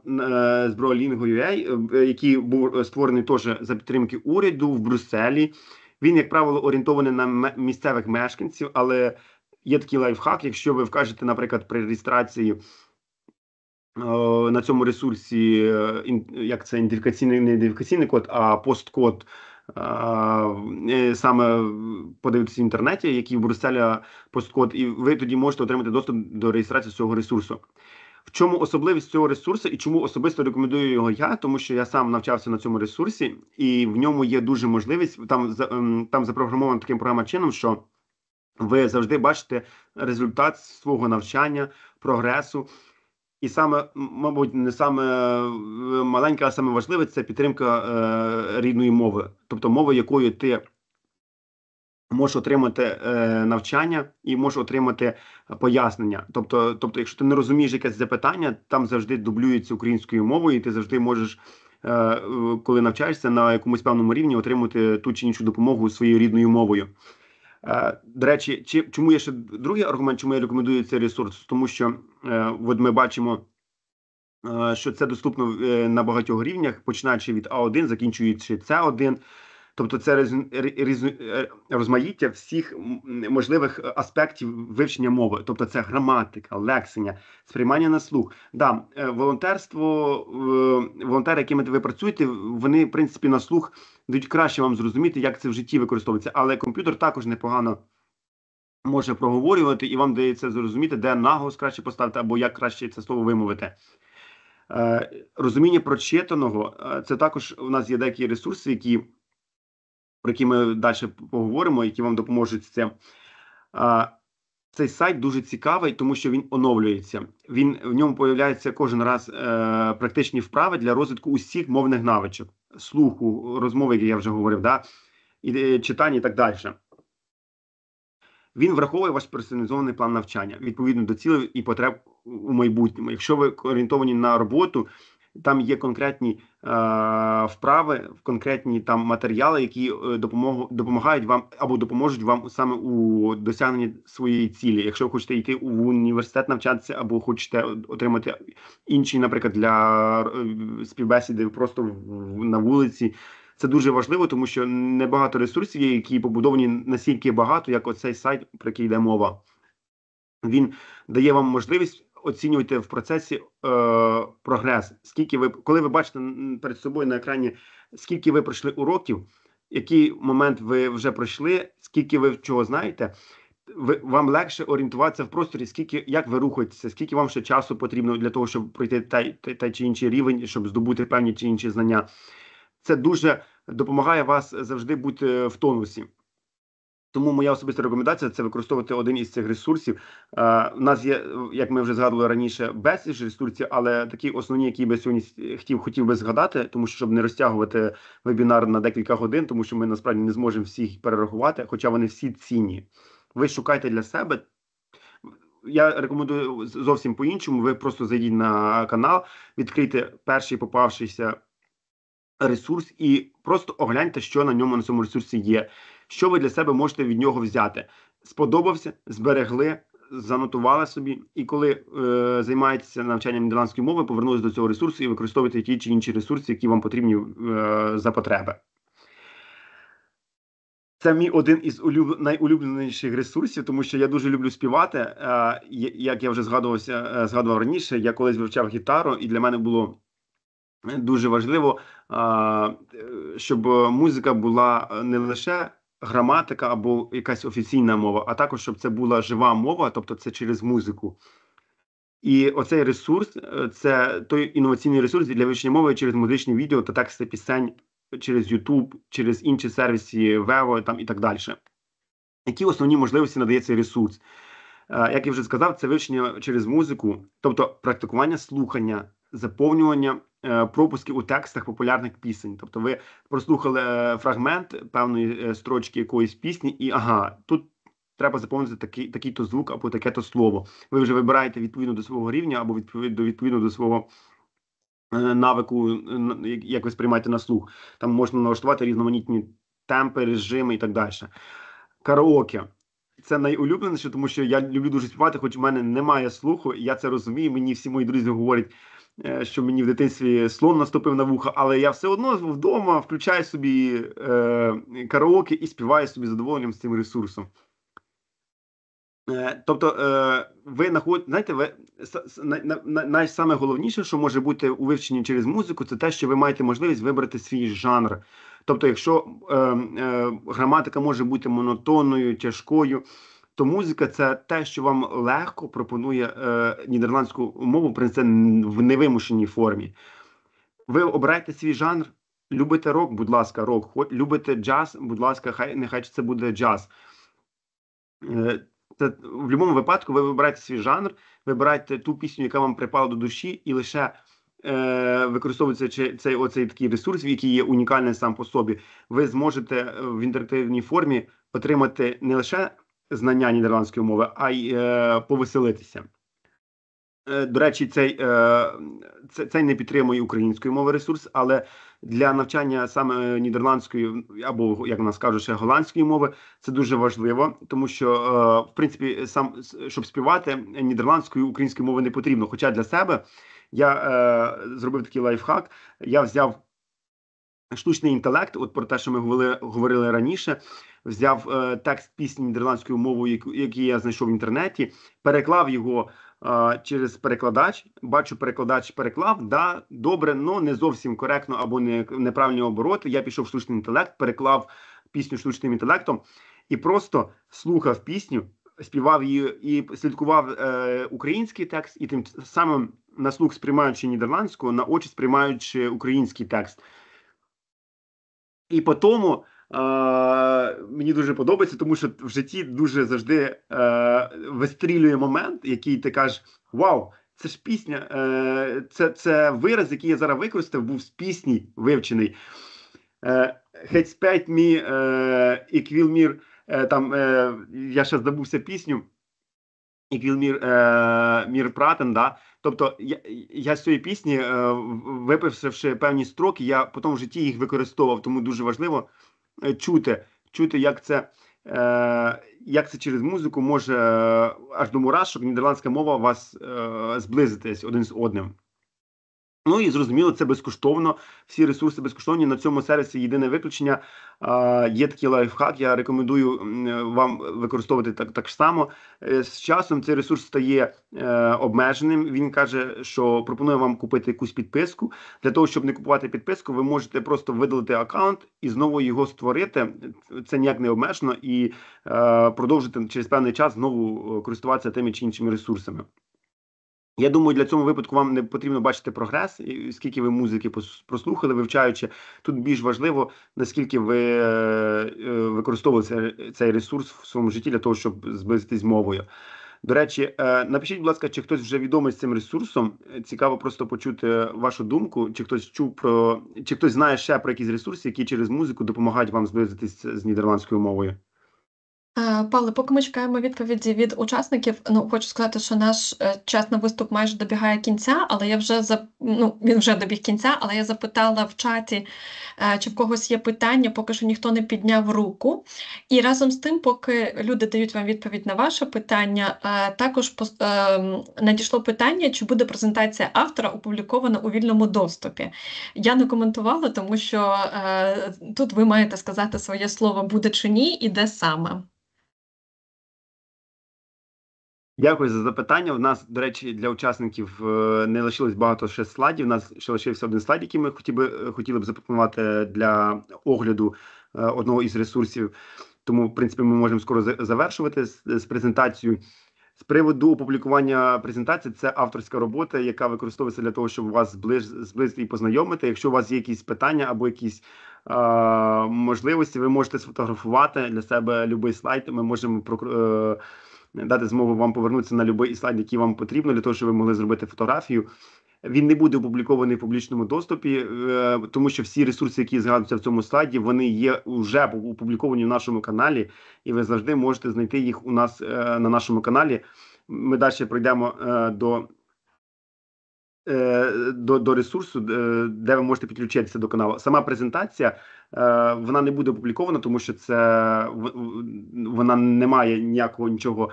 з Brolingo.ua, е, е, який був створений теж за підтримки уряду в Брюсселі. Він, як правило, орієнтований на місцевих мешканців, але є такий лайфхак, якщо ви вкажете, наприклад, при реєстрації. На цьому ресурсі як це ідентифікаційний не ідентифікаційний код, а посткод саме подивитися в інтернеті, який в Брюсселі посткод, і ви тоді можете отримати доступ до реєстрації цього ресурсу. В чому особливість цього ресурсу і чому особисто рекомендую його я, тому що я сам навчався на цьому ресурсі, і в ньому є дуже можливість. Там ем, там запрограмовано таким програма чином, що ви завжди бачите результат свого навчання, прогресу. І саме, мабуть, не саме е, маленьке, а саме важливе це підтримка е, рідної мови, тобто мови, якою ти можеш отримати е, навчання і можеш отримати пояснення. Тобто, тобто, якщо ти не розумієш якесь запитання, там завжди дублюється українською мовою, і ти завжди можеш. Е, коли навчаєшся на якомусь певному рівні отримати ту чи іншу допомогу своєю рідною мовою. Е, до речі, чи чому є ще другий аргумент, чому я рекомендую цей ресурс? Тому що е, от ми бачимо, що це доступно на багатьох рівнях, починаючи від А1, закінчуючи С1. Тобто, це роз, роз, е, розмаїття всіх можливих аспектів вивчення мови, тобто це граматика, лексення, сприймання на слух. Да, е, волонтерство, е, волонтери, якими ви працюєте, вони в принципі на слух дають краще вам зрозуміти, як це в житті використовується, але комп'ютер також непогано. Може проговорювати і вам дається зрозуміти, де наголос краще поставити, або як краще це слово вимовити. Е, розуміння прочитаного це також у нас є деякі ресурси, які про які ми далі поговоримо, які вам допоможуть це. Цей сайт дуже цікавий, тому що він оновлюється. Він в ньому появляється кожен раз е, практичні вправи для розвитку усіх мовних навичок, слуху, розмови, які я вже говорив, да? і, і е, читання і так далі. Він враховує ваш персоналізований план навчання відповідно до цілей і потреб у майбутньому. Якщо ви орієнтовані на роботу, там є конкретні е, вправи, конкретні там матеріали, які е, допомогу допомагають вам або допоможуть вам саме у досягненні своєї цілі. Якщо ви хочете йти в університет навчатися, або хочете отримати інші, наприклад, для е, співбесіди просто на вулиці. Це дуже важливо, тому що небагато ресурсів є, які побудовані настільки багато, як оцей сайт, про який йде мова. Він дає вам можливість оцінюєте в процесі е, прогрес. Скільки ви коли ви бачите перед собою на екрані, скільки ви пройшли уроків, який момент ви вже пройшли, скільки ви чого знаєте? Ви вам легше орієнтуватися в просторі, скільки як ви рухаєтеся, скільки вам ще часу потрібно для того, щоб пройти той, той, той чи інший рівень, щоб здобути певні чи інші знання. Це дуже допомагає вас завжди бути в тонусі. Тому моя особиста рекомендація це використовувати один із цих ресурсів. У е, нас є, як ми вже згадували раніше, безліч ресурсів, але такі основні, які би сьогодні хотів хотів би згадати, тому що щоб не розтягувати вебінар на декілька годин, тому що ми насправді не зможемо всіх перерахувати, хоча вони всі цінні. Ви шукайте для себе. Я рекомендую зовсім по іншому. Ви просто зайдіть на канал, відкрийте перший попавшийся ресурс і просто огляньте, що на ньому на цьому ресурсі є. Що ви для себе можете від нього взяти? Сподобався, зберегли, занотували собі, і коли е, займаєтеся навчанням нідерландської мови, повернулися до цього ресурсу і використовуєте ті чи інші ресурси, які вам потрібні е, за потреби. Це мій один із улюб... найулюбленіших ресурсів, тому що я дуже люблю співати. Е, як я вже згадувався, е, згадував раніше, я колись вивчав гітару, і для мене було. Е, дуже важливо, е, щоб музика була не лише граматика або якась офіційна мова, а також щоб це була жива мова, тобто це через музику. І оцей ресурс е, це той інноваційний ресурс для вивчення мови через музичні відео та тексти пісень через YouTube, через інші сервіси, вево там і так далі. Які основні можливості надає цей ресурс? Е, як я вже сказав, це вивчення через музику, тобто практикування слухання, заповнювання Е, пропуски у текстах популярних пісень. Тобто, ви прослухали е, фрагмент певної е, строчки якоїсь пісні, і ага, тут. Треба заповнити такий такий то звук або таке то слово. Ви вже вибираєте відповідно до свого рівня або відповідно відповідно до свого навику, як ви сприймаєте на слух. Там можна налаштувати різноманітні темпи, режими і так далі. Караоке це найулюбленіше, тому що я люблю дуже співати, хоч у мене немає слуху, і я це розумію. Мені всі мої друзі говорять. Е, що мені в дитинстві слон наступив на вуха, але я все одно вдома включаю собі е, караоке і співаю собі задоволенням з цим ресурсом. Е, тобто, е, ви знаходите, знаєте, ви найсаме головніше, що може бути у вивченні через музику, це те, що ви маєте можливість вибрати свій жанр. Тобто, якщо е, е, граматика може бути монотонною, тяжкою то музика це те, що вам легко пропонує е, нідерландську мову, принце в невимушеній формі. Ви обирайте свій жанр, любите рок, будь ласка, рок, любите джаз, будь ласка, хай нехай це буде джаз. Е, це, в будь-якому випадку ви вибираєте свій жанр, вибирайте ту пісню, яка вам припала до душі, і лише е, використовується цей, цей оцей такий ресурс, який є унікальний сам по собі, ви зможете в інтерактивній формі отримати не лише знання нідерландської мови, а й е, повеселитися. Е, до речі, цей е, цей не підтримує української мови ресурс, але для навчання саме нідерландської або як нас кажуть, ще голландської мови це дуже важливо, тому що е, в принципі сам щоб співати нідерландської української мови не потрібно. Хоча для себе я е, зробив такий лайфхак, я взяв штучний інтелект, от про те, що ми говорили, говорили раніше взяв е, текст пісні нідерландською мовою, який я знайшов в інтернеті, переклав його е, через перекладач. Бачу, перекладач переклав. Да, добре, але не зовсім коректно або не неправильні обороти. Я пішов в штучний інтелект, переклав пісню штучним інтелектом і просто слухав пісню. Співав її і слідкував е, український текст, і тим самим на слух сприймаючи нідерландську, на очі сприймаючи український текст. І по тому Мені дуже подобається, тому що в житті дуже завжди е, вистрілює момент, який ти кажеш: Вау, це ж пісня, е, це це вираз, який я зараз використав, був з пісні вивчений. Хеть е, спять мі іквілмір. Там я ще здобувся пісню. І Мір Пратен, да? тобто я я з цієї пісні, е, виписавши певні строки, я потім в житті їх використовував, тому дуже важливо Е, чути, чути, як це е, як це через музику може е, аж до мурашок нідерландська мова вас зблизитись один з одним. Ну і зрозуміло, це безкоштовно. Всі ресурси безкоштовні на цьому сервісі. Єдине виключення є такий лайфхак. Я рекомендую вам використовувати так так само. Е, з часом цей ресурс стає е, обмеженим. Він каже, що пропонує вам купити якусь підписку. Для того щоб не купувати підписку, ви можете просто видалити аккаунт і знову його створити. Це ніяк не обмежено, і е, продовжити через певний час знову користуватися тими чи іншими ресурсами. Я думаю, для цього випадку вам не потрібно бачити прогрес, скільки ви музики прослухали, вивчаючи. Тут більш важливо, наскільки ви е, використовували цей ресурс в своєму житті для того, щоб зблизитись з мовою. До речі, е, напишіть, будь ласка, чи хтось вже відомий з цим ресурсом. Цікаво просто почути е, вашу думку, чи хтось чув про чи хтось знає ще про якісь ресурси, які через музику допомагають вам зблизитись з нідерландською мовою. Павле, поки ми чекаємо відповіді від учасників, ну хочу сказати, що наш е, час на виступ майже добігає кінця, але я вже за ну він вже добіг кінця, але я запитала в чаті, е, чи в когось є питання, поки що ніхто не підняв руку. І разом з тим, поки люди дають вам відповідь на ваше питання, е, також надійшло питання, чи буде презентація автора опублікована у вільному доступі. Я не коментувала, тому що тут ви маєте сказати своє слово буде чи ні, і де саме. Дякую за запитання. У нас, до речі, для учасників е, не лишилось багато ще слайдів. У нас ще лишився один слайд, який ми хотів е, хотіли б запропонувати для огляду е, одного із ресурсів. Тому, в принципі, ми можемо скоро завершувати з, з презентацією. З приводу опублікування презентації, це авторська робота, яка використовується для того, щоб вас зближ, зблизити і познайомити. Якщо у вас є якісь питання або якісь е, можливості, ви можете сфотографувати для себе будь-який слайд. Ми можемо е, дати змогу вам повернутися на будь-який слайд, який вам потрібно, для того, щоб ви могли зробити фотографію. Він не буде опублікований в публічному доступі, е, тому що всі ресурси, які згадуються в цьому слайді, вони є вже опубліковані в нашому каналі, і ви завжди можете знайти їх у нас е, на нашому каналі. Ми далі пройдемо е, до Е, до до ресурсу, е, де ви можете підключитися до каналу. Сама презентація е, вона не буде опублікована, тому що це вона не має ніякого нічого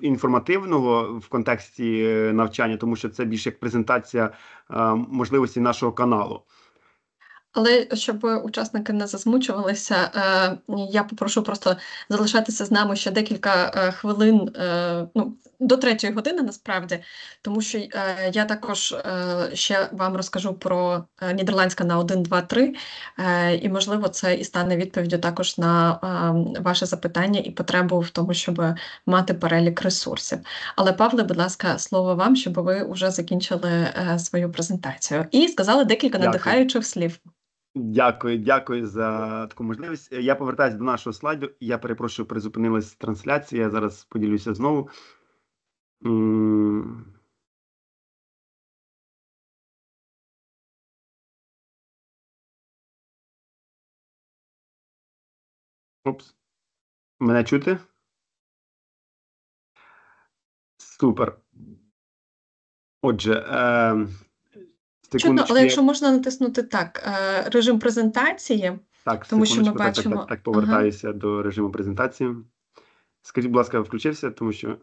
інформативного в контексті навчання, тому що це більше як презентація можливості нашого каналу. Але щоб учасники не засмучувалися, е, я попрошу просто залишатися з нами ще декілька е, хвилин е, ну, до третьої години, насправді, тому що я також ще вам розкажу про Нідерландська на 1, 2, 3, і можливо це і стане відповіддю також на ваше запитання і потребу в тому, щоб мати перелік ресурсів. Але, Павле, будь ласка, слово вам, щоб ви вже закінчили свою презентацію і сказали декілька надихаючих слів. Дякую, дякую за таку можливість. Я повертаюся до нашого слайду. Я перепрошую, призупинилась трансляція. Я зараз поділюся знову. Опс. Мене чути? Супер. Отже, ем, Чудно, але якщо можна натиснути так, е, режим презентації, так, тому що ми так, бачимо. Так, так, так повертаюся ага. до режиму презентації. Скажіть, будь ласка, включився, тому що.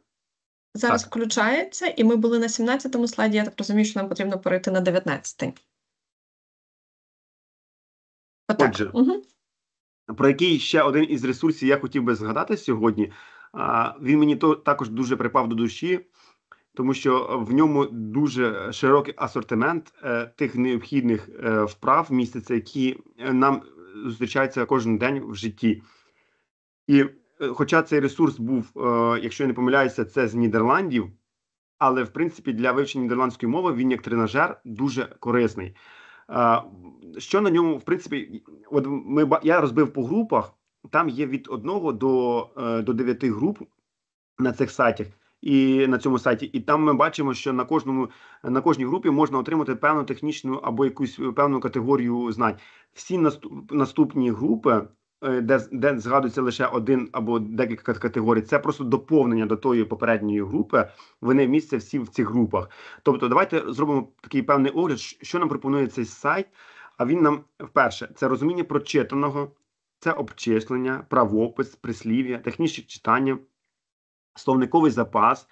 Зараз так. включається, і ми були на 17-му слайді. Я так розумію, що нам потрібно перейти на 19-й. Отже, угу. про який ще один із ресурсів я хотів би згадати сьогодні. Він мені також дуже припав до душі тому що е, в ньому дуже широкий асортимент е, тих необхідних е, вправ міститься, які нам зустрічаються кожен день в житті. І хоча цей ресурс був, якщо я не помиляюся, це з Нідерландів, але в принципі для вивчення нідерландської мови він як тренажер дуже корисний. Що на ньому, в принципі, от ми я розбив по групах, там є від одного до до 9 груп на цих сайтах і на цьому сайті. І там ми бачимо, що на кожному на кожній групі можна отримати певну технічну або якусь певну категорію знань. Всі наступні групи. Е, де де згадується лише один або декілька категорій, це просто доповнення до тої попередньої групи. Вони місця всі в цих групах. Тобто, давайте зробимо такий певний огляд, що нам пропонує цей сайт. А він нам вперше це розуміння прочитаного, це обчислення, правопис, прислів'я, технічні читання, словниковий запас,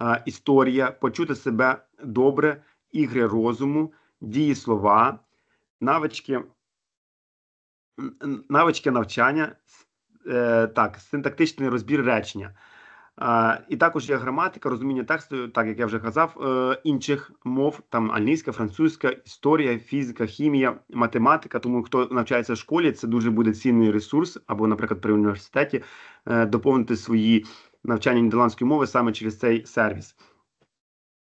е, історія, почути себе добре, ігри розуму, дії слова, навички навички навчання, е, так, синтактичний розбір речення. Е, і також є граматика, розуміння тексту, так як я вже казав, інших мов, там англійська, французька, історія, фізика, хімія, математика. Тому хто навчається в школі, це дуже буде цінний ресурс, або, наприклад, при університеті доповнити свої навчання нідерландської мови саме через цей сервіс.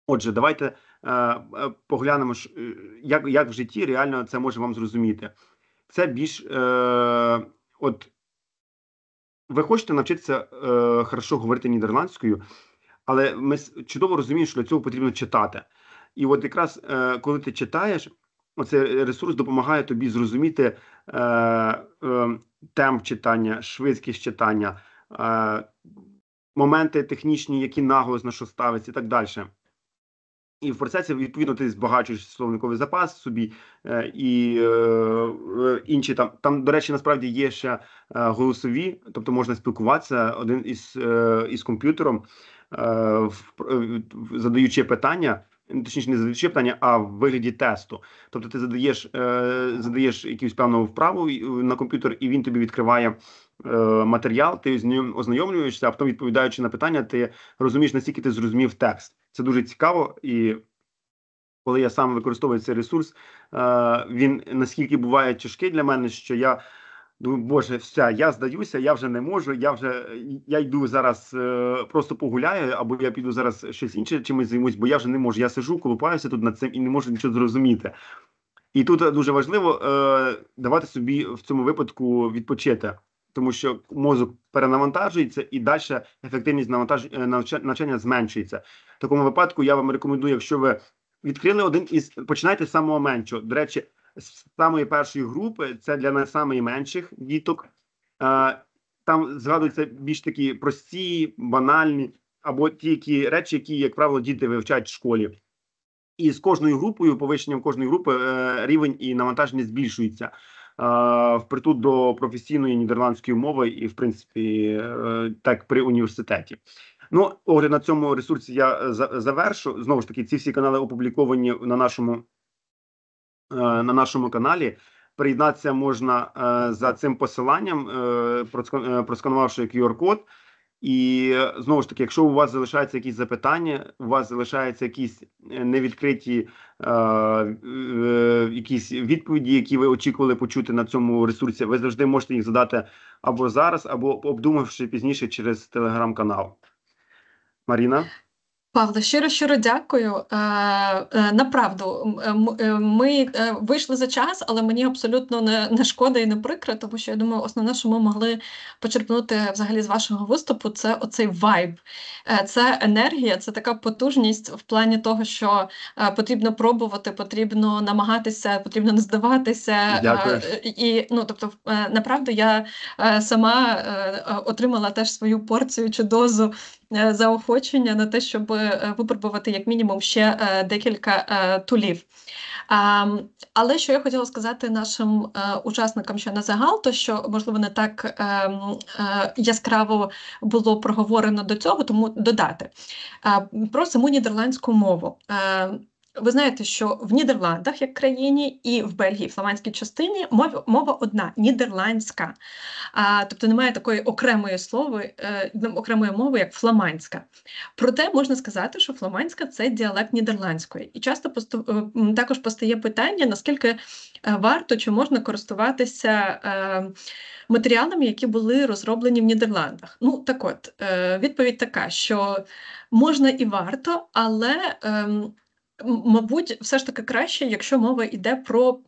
Отже, давайте е, е поглянемо, е, як як в житті реально це може вам зрозуміти. Це більш е, от ви хочете навчитися е, хорошо говорити нідерландською, але ми чудово розуміємо, що для цього потрібно читати. І от якраз е, коли ти читаєш, оцей ресурс допомагає тобі зрозуміти е, е, темп читання, швидкість читання. Е, моменти технічні, які наголос на що ставиться, і так далі. І в процесі відповідно ти збагачуєш словниковий запас собі е, і е, е, інші там. Там, до речі, насправді є ще е, голосові, тобто можна спілкуватися один із е, із комп'ютером, е, задаючи питання, ну, точніше, не задаючи питання, а в вигляді тесту. Тобто, ти задаєш е, задаєш якусь певну вправу на комп'ютер, і він тобі відкриває Е, матеріал, ти з ним ознайомлюєшся, а потім відповідаючи на питання, ти розумієш, наскільки ти зрозумів текст. Це дуже цікаво, і коли я сам використовую цей ресурс, е, він наскільки буває тяжкий для мене, що я. Думаю, Боже, все, я здаюся, я вже не можу. Я вже я йду зараз, е, просто погуляю, або я піду зараз щось інше, чимось займусь, бо я вже не можу. Я сижу, колупаюся тут над цим і не можу нічого зрозуміти. І тут дуже важливо е, давати собі в цьому випадку відпочити тому що мозок перенавантажується і далі ефективність е, навчання зменшується. В такому випадку я вам рекомендую, якщо ви відкрили один із починайте з самого меншого. До речі, з самої першої групи це для найменших діток. Е, там згадуються більш такі прості, банальні або ті які речі, які, як правило, діти вивчають в школі. І з кожною групою, повищенням кожної групи, е, рівень і навантаження збільшується впритут до професійної нідерландської мови, і в принципі е, так при університеті. Ну, огляд на цьому ресурсі я е, завершу. Знову ж таки, ці всі канали опубліковані на нашому е, на нашому каналі. Приєднатися можна за цим посиланням, просканувавши QR-код. І знову ж таки, якщо у вас залишаються якісь запитання, у вас залишаються якісь е, невідкриті е, е, якісь відповіді, які ви очікували почути на цьому ресурсі, ви завжди можете їх задати або зараз, або обдумавши пізніше через телеграм-канал. Маріна. Павло, щиро щиро дякую. Е, е, направду, е, е, ми е, вийшли за час, але мені абсолютно не, не шкода і не прикро, тому що я думаю, основне, що ми могли почерпнути взагалі з вашого виступу, це оцей вайб, це енергія, це така потужність в плані того, що потрібно пробувати, потрібно намагатися, потрібно не здаватися. Дякую. І ну, тобто, направду, я сама отримала теж свою порцію чи дозу. Е, заохочення на те, щоб е, випробувати як мінімум ще е, декілька тулів. Але що я хотіла сказати нашим учасникам, ще на загал, то що можливо не так яскраво було проговорено до цього, тому додати про саму нідерландську мову. Ви знаєте, що в Нідерландах, як країні, і в Бельгії, фламандській частині, мова, мова одна нідерландська, а, тобто немає такої окремої слови, е, ну, окремої мови, як фламандська. Проте можна сказати, що фламандська це діалект нідерландської. І часто посту, е, також постає питання, наскільки е, варто чи можна користуватися е, матеріалами, які були розроблені в Нідерландах. Ну, так от, е, відповідь така, що можна і варто, але. Ем, Мабуть, все ж таки краще, якщо мова йде про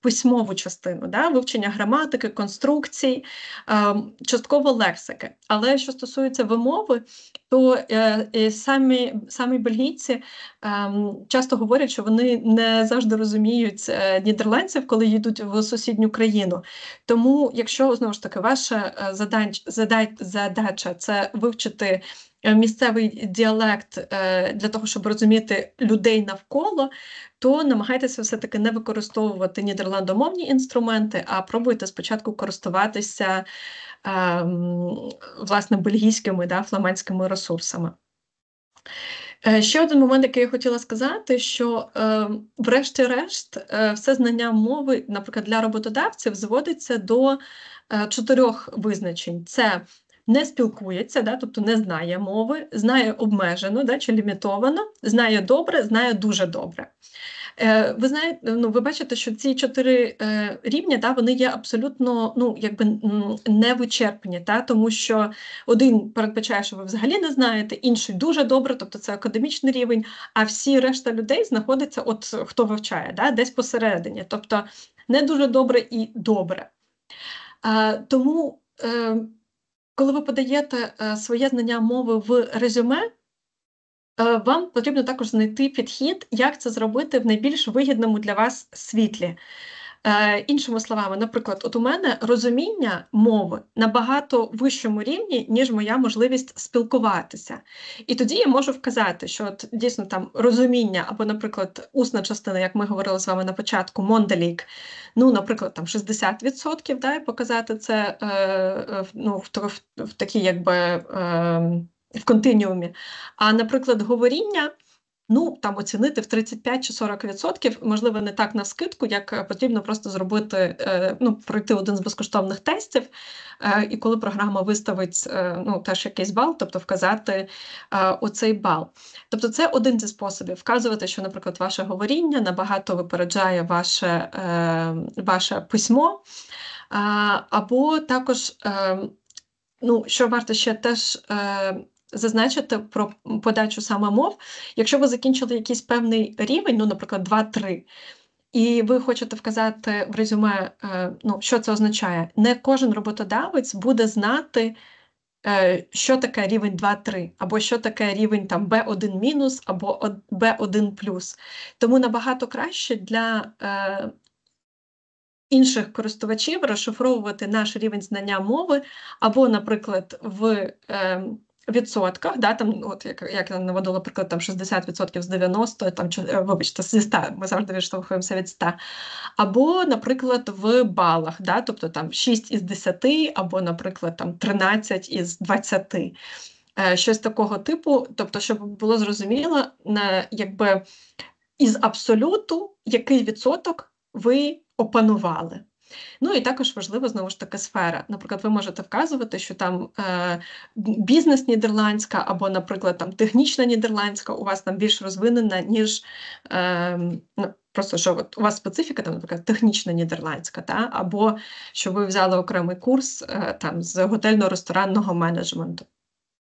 письмову частину, да? вивчення граматики, конструкцій, частково лексики. Але що стосується вимови, то е, самі самі бельгійці часто говорять, що вони не завжди розуміють е, нідерландців, коли йдуть в сусідню країну. Тому, якщо знову ж таки ваша е, задача, задача це вивчити Е, місцевий діалект е, для того, щоб розуміти людей навколо, то намагайтеся все-таки не використовувати нідерландомовні інструменти, а пробуйте спочатку користуватися ем, власне бельгійськими да, фламандськими ресурсами. Е, ще один момент, який я хотіла сказати, що, е, врешті-решт, е, все знання мови, наприклад, для роботодавців зводиться до е, чотирьох визначень: це не спілкується, да, тобто не знає мови, знає обмежено да, чи лімітовано, знає добре, знає дуже добре. Е, Ви знаєте, ну ви бачите, що ці чотири е, рівні да, вони є абсолютно ну, якби невичерпні, та, тому що один передбачає, що ви взагалі не знаєте, інший дуже добре, тобто це академічний рівень, а всі решта людей знаходяться, от хто вивчає, да, десь посередині, тобто не дуже добре і добре. Е, тому. Е, коли ви подаєте е, своє знання мови в резюме, е, вам потрібно також знайти підхід, як це зробити в найбільш вигідному для вас світлі. Е, іншими словами, наприклад, от у мене розуміння мови набагато вищому рівні, ніж моя можливість спілкуватися. І тоді я можу вказати, що от дійсно там розуміння, або, наприклад, усна частина, як ми говорили з вами на початку, Мондалік, ну, наприклад, там 60%, да, і показати це е, е, ну, в, в, в такій якби. Е, ем, в континіумі. А, наприклад, говоріння ну там оцінити в 35 чи 40%, можливо, не так на скидку, як е, потрібно просто зробити, е, ну пройти один з безкоштовних тестів. Е, і коли програма виставить ну, теж якийсь бал, тобто вказати оцей бал. Тобто, це один зі способів вказувати, що, наприклад, ваше говоріння набагато випереджає ваше, ваше письмо. Або також, ну що варто ще теж зазначити про подачу саме мов, якщо ви закінчили якийсь певний рівень, ну, наприклад, 2-3, і ви хочете вказати в резюме, е, ну, що це означає, не кожен роботодавець буде знати, е, що таке рівень 2-3, або що таке рівень там B1- або B1+. Тому набагато краще для е, інших користувачів розшифровувати наш рівень знання мови, або, наприклад, в відсотках, да, там, ну, от як як я наводила приклад, там 60% з 90%, там е, вибачте, з 100, ми завжди відштовхуємося від 100. Або, наприклад, в балах, да, тобто там 6 із 10, або, наприклад, там 13 із 20. Е, щось такого типу, тобто, щоб було зрозуміло, на якби із абсолюту який відсоток ви опанували. Ну і також важливо знову ж таки сфера. Наприклад, ви можете вказувати, що там е, бізнес нідерландська або, наприклад, там технічна нідерландська у вас там більш розвинена, ніж е, просто що от у вас специфіка, там, наприклад, технічна нідерландська, та? або що ви взяли окремий курс е, там з готельно-ресторанного менеджменту.